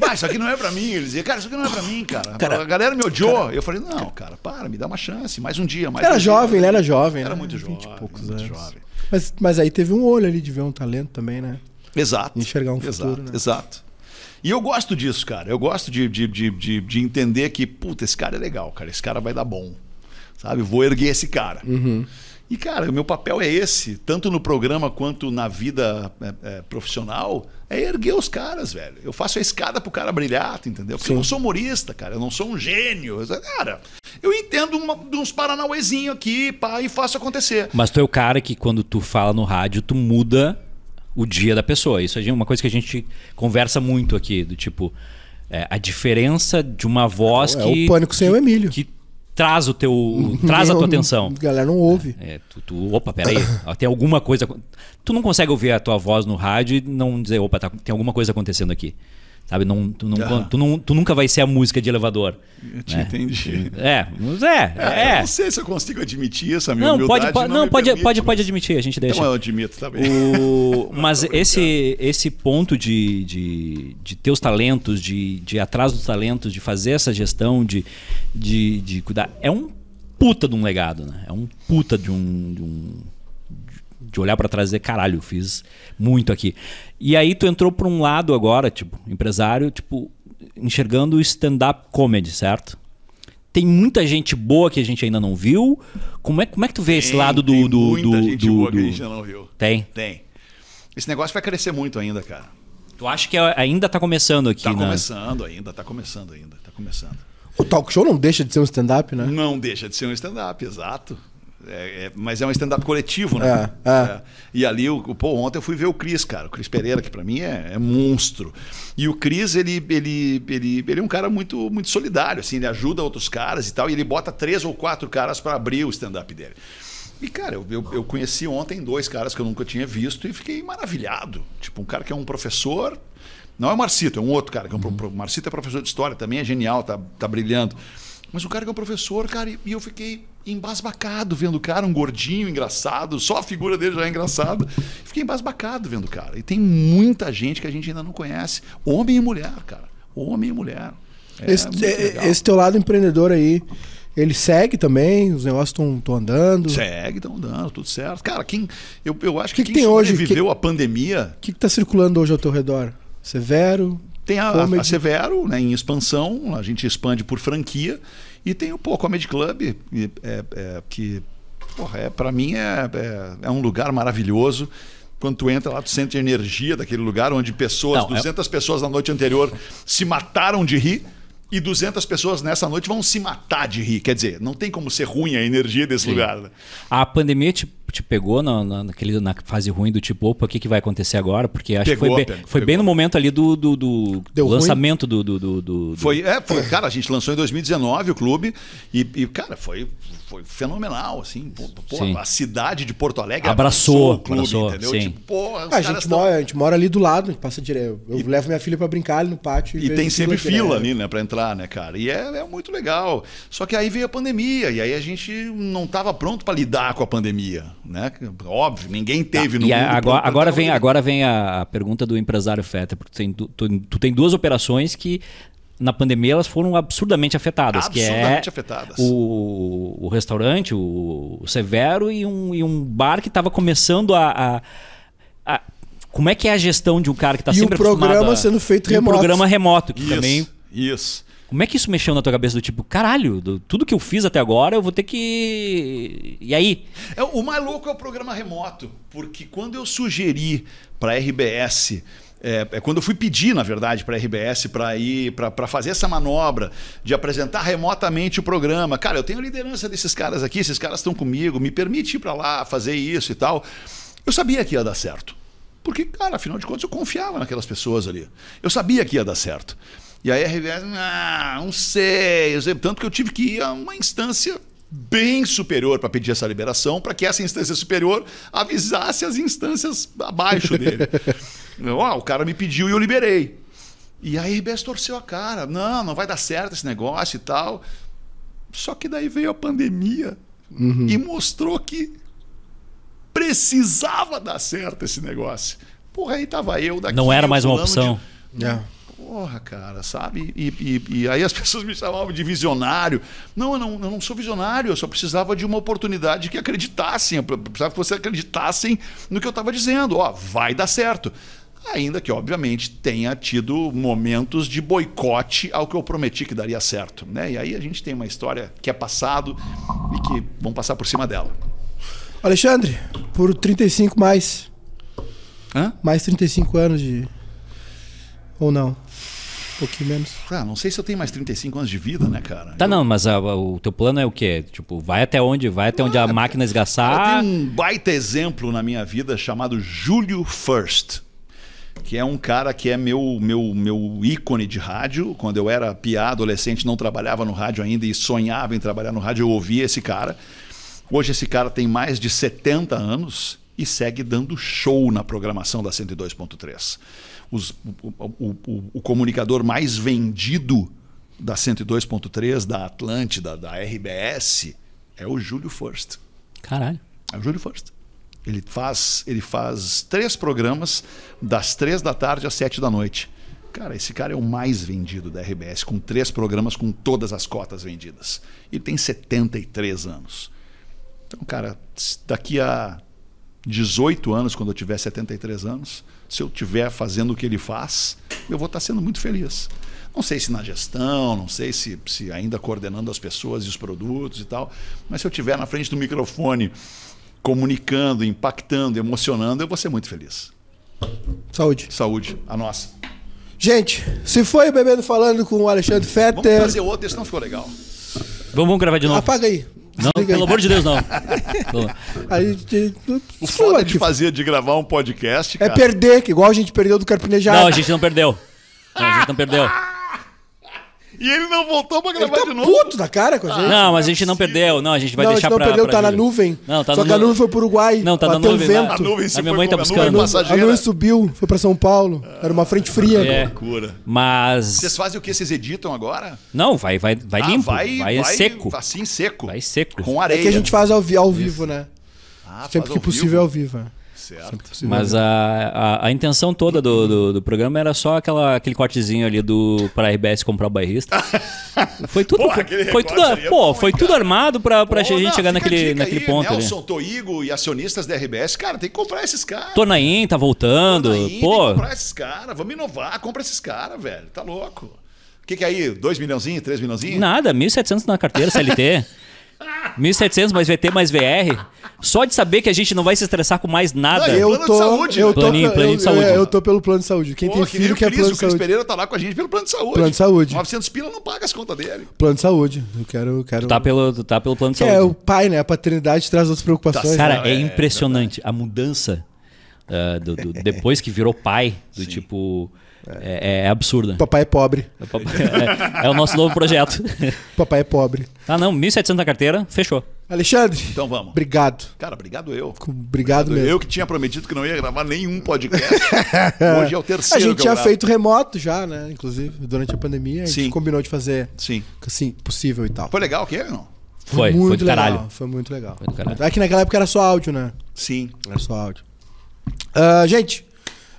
Mas isso aqui não é pra mim. Ele dizia, cara, isso aqui não é pra mim, cara. cara a galera me odiou. Cara, eu falei, não, cara, para, me dá uma chance, mais um dia. Mais era um jovem, dia. ele era jovem. Era né? muito jovem. poucos muito anos. jovem. Mas, mas aí teve um olho ali de ver um talento também, né? Exato. Enxergar um futuro, exato, né? Exato. E eu gosto disso, cara. Eu gosto de, de, de, de, de entender que, puta, esse cara é legal, cara. Esse cara vai dar bom. Sabe? Vou erguer esse cara. Uhum. E, cara, o meu papel é esse, tanto no programa quanto na vida é, é, profissional, é erguer os caras, velho. Eu faço a escada pro cara brilhar, entendeu? Porque Sim. eu não sou humorista, cara. Eu não sou um gênio. Cara, eu entendo uma, uns paranauezinho aqui, pá, e faço acontecer. Mas tu é o cara que quando tu fala no rádio, tu muda o dia da pessoa. Isso é uma coisa que a gente conversa muito aqui, do tipo... É, a diferença de uma voz é, é que... É o pânico sem que, o Emílio. Que, traz o teu. traz a tua atenção. Galera, não ouve. É, é, tu, tu, opa, peraí, tem alguma coisa. Tu não consegue ouvir a tua voz no rádio e não dizer, opa, tá, tem alguma coisa acontecendo aqui. Sabe, não, tu, não, ah. tu, não, tu nunca vai ser a música de elevador. Eu te né? entendi. É, mas é, é, é. não sei se eu consigo admitir isso, a minha não, pode, pode, não, pode, permite, pode, mas... pode admitir, a gente então deixa. Então eu admito também. Tá o... mas esse, esse ponto de, de, de teus talentos, de, de atrás dos talentos, de fazer essa gestão, de, de, de cuidar, é um puta de um legado, né? É um puta de um, de um de olhar para trás e dizer, caralho, fiz muito aqui. E aí tu entrou para um lado agora, tipo, empresário, tipo, enxergando o stand-up comedy, certo? Tem muita gente boa que a gente ainda não viu. Como é, como é que tu vê tem, esse lado do. Tem do, muita do, gente do, boa do... que a gente ainda não viu. Tem? Tem. Esse negócio vai crescer muito ainda, cara. Tu acha que é, ainda está começando aqui, tá né? Tá começando ainda, está começando ainda, tá começando. O talk show não deixa de ser um stand-up, né? Não deixa de ser um stand-up, exato. É, é, mas é um stand-up coletivo, né? É, é. é. E ali, o, pô, ontem eu fui ver o Cris, cara. O Cris Pereira, que para mim é, é, monstro. E o Cris, ele, ele, ele, ele é um cara muito, muito solidário, assim. Ele ajuda outros caras e tal. E ele bota três ou quatro caras para abrir o stand-up dele. E, cara, eu, eu, eu conheci ontem dois caras que eu nunca tinha visto e fiquei maravilhado. Tipo, um cara que é um professor, não é o Marcito, é um outro cara. Que é um, uhum. Marcito é professor de história, também é genial, tá, tá brilhando. Mas o cara que é o professor, cara, e eu fiquei embasbacado vendo o cara, um gordinho, engraçado, só a figura dele já é engraçada. Fiquei embasbacado vendo o cara. E tem muita gente que a gente ainda não conhece, homem e mulher, cara. Homem e mulher. É esse, é, é, esse teu lado empreendedor aí, ele segue também? Os negócios estão andando? Segue, estão andando, tudo certo. Cara, quem, eu, eu acho que, que, que quem tem hoje viveu que, a pandemia. O que está circulando hoje ao teu redor? Severo? Tem a, a, a Severo, né, em expansão, a gente expande por franquia. E tem o pô, Comedy Club, é, é, que porra, é, para mim é, é, é um lugar maravilhoso quando tu entra lá, tu sente de energia daquele lugar onde pessoas, Não, 200 é... pessoas na noite anterior se mataram de rir. E 200 pessoas nessa noite vão se matar de rir. Quer dizer, não tem como ser ruim a energia desse Sim. lugar. Né? A pandemia te te pegou na, na, naquele, na fase ruim do tipo, opa, o que, que vai acontecer agora? Porque acho pegou, que foi, bem, foi bem no momento ali do, do, do, lançamento do, do, do, Foi, é, foi, cara, a gente lançou em 2019 o clube e, e cara, foi, foi fenomenal, assim. a cidade de Porto Alegre abraçou, abraçou o clube, abraçou, entendeu? Sim. Tipo, porra, ah, a, gente tão... mora, a gente mora ali do lado, passa direto. Eu e, levo minha filha para brincar ali no pátio. E, e tem sempre fila é. ali, né, para entrar, né, cara? E é, é muito legal. Só que aí veio a pandemia e aí a gente não estava pronto para lidar com a pandemia né? Óbvio, ninguém teve tá. no e mundo. Agora, agora vem, agora vem a pergunta do empresário Feta, porque tu tem, tu, tu tem duas operações que na pandemia elas foram absurdamente afetadas. É absurdamente é afetadas. O, o restaurante, o, o, Severo e um, e um bar que estava começando a, a, a, Como é que é a gestão de um cara que está sempre E o programa a... sendo feito e remoto. um programa remoto, que isso, também... Isso. Como é que isso mexeu na tua cabeça do tipo, caralho, do, tudo que eu fiz até agora eu vou ter que. E aí? É, o mais louco é o programa remoto, porque quando eu sugeri para RBS. É, é, quando eu fui pedir, na verdade, para a RBS para ir para fazer essa manobra de apresentar remotamente o programa. Cara, eu tenho a liderança desses caras aqui, esses caras estão comigo, me permite ir para lá fazer isso e tal. Eu sabia que ia dar certo. Porque, cara, afinal de contas, eu confiava naquelas pessoas ali. Eu sabia que ia dar certo. E aí a RBS, ah, não sei. Tanto que eu tive que ir a uma instância bem superior para pedir essa liberação, para que essa instância superior avisasse as instâncias abaixo dele. oh, o cara me pediu e eu liberei. E aí a RBS torceu a cara. Não, não vai dar certo esse negócio e tal. Só que daí veio a pandemia uhum. e mostrou que precisava dar certo esse negócio. Porra, aí tava eu daqui. Não era mais uma opção. De... É porra, cara, sabe? E, e, e, aí as pessoas me chamavam de visionário. Não eu, não, eu não sou visionário, eu só precisava de uma oportunidade que acreditassem, eu precisava que vocês acreditassem no que eu estava dizendo. Ó, vai dar certo. Ainda que, obviamente, tenha tido momentos de boicote ao que eu prometi que daria certo. Né? E aí a gente tem uma história que é passado e que vão passar por cima dela. Alexandre, por 35 mais. Hã? Mais 35 anos de. Ou não? pouquinho menos. Ah, não sei se eu tenho mais 35 anos de vida, né, cara? Tá, eu... não, mas a, ah, o teu plano é o quê? Tipo, vai até onde? Vai até ah, onde a máquina esgaçar? Tem um baita exemplo na minha vida chamado Júlio First que é um cara que é meu, meu, meu ícone de rádio. Quando eu era piá, adolescente, não trabalhava no rádio ainda e sonhava em trabalhar no rádio, eu ouvia esse cara. Hoje esse cara tem mais de 70 anos e segue dando show na programação da 102.3 os, o, o, o, o comunicador mais vendido da 102.3, da Atlântida, da RBS, é o Júlio First. Caralho. É o Júlio First. Ele faz, ele faz três programas, das três da tarde às sete da noite. Cara, esse cara é o mais vendido da RBS, com três programas com todas as cotas vendidas. Ele tem 73 anos. Então, cara, daqui a 18 anos, quando eu tiver 73 anos, se eu estiver fazendo o que ele faz, eu vou estar sendo muito feliz. Não sei se na gestão, não sei se, se ainda coordenando as pessoas e os produtos e tal, mas se eu estiver na frente do microfone comunicando, impactando, emocionando, eu vou ser muito feliz. Saúde. Saúde, a nossa. Gente, se foi Bebendo Falando com o Alexandre Fetter. Vamos fazer outro, esse não ficou legal. Vamos, vamos gravar de novo. Apaga aí. Não, pelo aí. amor de Deus, não. aí, de, de, o foda de fazer, de gravar um podcast, é cara. É perder, que igual a gente perdeu do Carpinejado. Não, a gente não perdeu. Não, a gente não perdeu. E ele não voltou pra gravar ele tá de novo. puto da cara com a ah, gente. Não, mas a gente não perdeu. Não, a gente vai não, deixar a gente não Não perdeu, pra tá na nuvem. Não, tá Só que a nuvem foi pro Uruguai. Não, tá na nuvem. Vento. A nuvem se a minha mãe tá buscando. A nuvem, a nuvem subiu, foi pra São Paulo. Ah, Era uma frente fria. É. cura. Mas. Vocês fazem o que? Vocês editam agora? Não, vai, vai, vai ah, limpo. Vai, vai, vai seco. Assim, seco. Vai seco. Com areia. É que a gente faz ao, ao vivo, né? Ah, Sempre que possível ao vivo. É né? Certo. Mas né? a, a, a, intenção toda do, do, do, programa era só aquela, aquele cortezinho ali do a RBS comprar o bairrista. Foi tudo. Porra, foi, foi tudo, pô, é bom, foi tudo armado pra, pra pô, gente não, chegar naquele, naquele aí, ponto. Nelson, ali. Toigo e acionistas da RBS, cara, tem que comprar esses caras. Tonain tá voltando. pô. Tem que comprar esses caras, vamos inovar, compra esses caras, velho. Tá louco. O que, que é aí? 2 milhãozinho, 3 milhãozinho? Nada, 1.700 na carteira CLT. 1.700 mais VT mais VR. Só de saber que a gente não vai se estressar com mais nada. eu, tô, saúde, plano de saúde. Eu, tô pelo plano de saúde. Quem tem filho que é plano de saúde. O Cris Pereira tá lá com a gente pelo plano de saúde. Plano de saúde. 900 pila não paga as contas dele. Plano de saúde. Eu quero... Eu quero... tá pelo, tá pelo plano de é saúde. É, o pai, né? A paternidade traz outras preocupações. Tá, cara, né? é, é, impressionante. É a mudança uh, do, do, depois que virou pai, do Sim. tipo... É, é, é, absurda. Papai é pobre. É, é, é, o nosso novo projeto. Papai é pobre. Ah, não, 1.700 na carteira, fechou. Alexandre. Então vamos. Obrigado. Cara, obrigado eu. Obrigado, obrigado mesmo. Eu que tinha prometido que não ia gravar nenhum podcast. Hoje é o terceiro. A gente tinha feito remoto já, né? Inclusive, durante a pandemia. A gente Sim. combinou de fazer. Sim. Assim, possível e tal. Foi legal o quê, não? Foi, foi, muito foi do legal. caralho. Foi muito legal. Foi do caralho. É que naquela época era só áudio, né? Sim. Era só áudio. Uh, gente,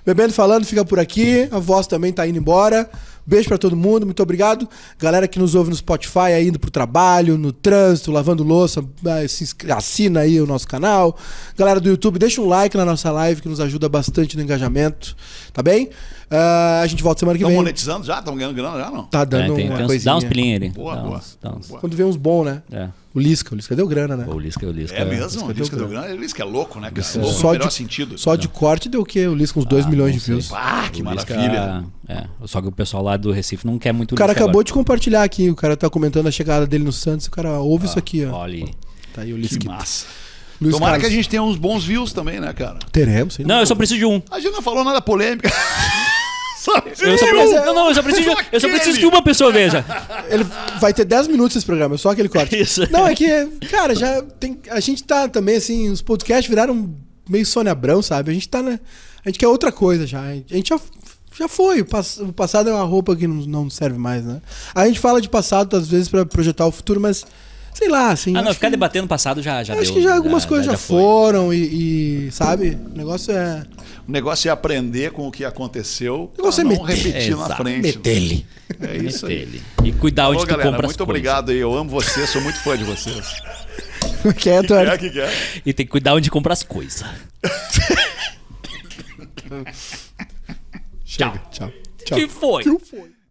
Bebendo Falando fica por aqui. A voz também tá indo embora. Beijo para todo mundo, muito obrigado. Galera que nos ouve no Spotify, indo pro trabalho, no trânsito, lavando louça, ah, assina aí o nosso canal. Galera do YouTube, deixa um like na nossa live que nos ajuda bastante no engajamento, tá bem? Uh, a gente volta semana que vem. Estão monetizando já? Estão ganhando grana já? Não? Tá dando é, tem, uma tem Dá uns pilinhos ali. Boa, dá boa, dá uns. boa. Quando vê uns bons, né? É. O Lisca, o Lisca deu grana, né? O Lisca, o Lisca. É mesmo? O Lisca, Lisca deu, grana. grana. O Lisca é louco, né, cara? É. Louco só no de, sentido. Só né? de corte deu o quê? O Lisca uns 2 ah, milhões de views. Ah, que maravilha. É, é. Só que o pessoal lá do Recife não quer muito O cara acabou agora. de compartilhar aqui. O cara tá comentando a chegada dele no Santos. O cara ouve ah, isso aqui, ó. Olha Tá aí o Lisca. Que massa. Luiz Tomara Carlos. que a gente tenha uns bons views também, né, cara? Teremos. Não, não, eu só preciso de um. A gente não falou nada polêmica. Eu só preciso, eu não, eu só preciso, eu só preciso que uma pessoa veja. Ele vai ter 10 minutos esse programa, só aquele corte. Isso. Não, é que, cara, já tem. A gente tá também, assim, os podcasts viraram meio Sônia Abrão, sabe? A gente tá na. A gente quer outra coisa já. A gente já, já foi. O passado é uma roupa que não, não serve mais, né? A gente fala de passado, às vezes, para projetar o futuro, mas Sei lá, assim. Ah, não, ficar que... debatendo passado já, já acho deu. Acho que já algumas já, coisas já, já foram e, e, sabe? O negócio é. O negócio é aprender com o que aconteceu. e você é não repetir na frente. Metele. É isso metele. aí. E cuidar onde galera, tu compra Muito obrigado aí. Eu amo vocês, sou muito fã de vocês. O que é, é Tony? Que, que é, E tem que cuidar onde compra as coisas. Chega, tchau. Tchau. tchau. Que foi? Que foi?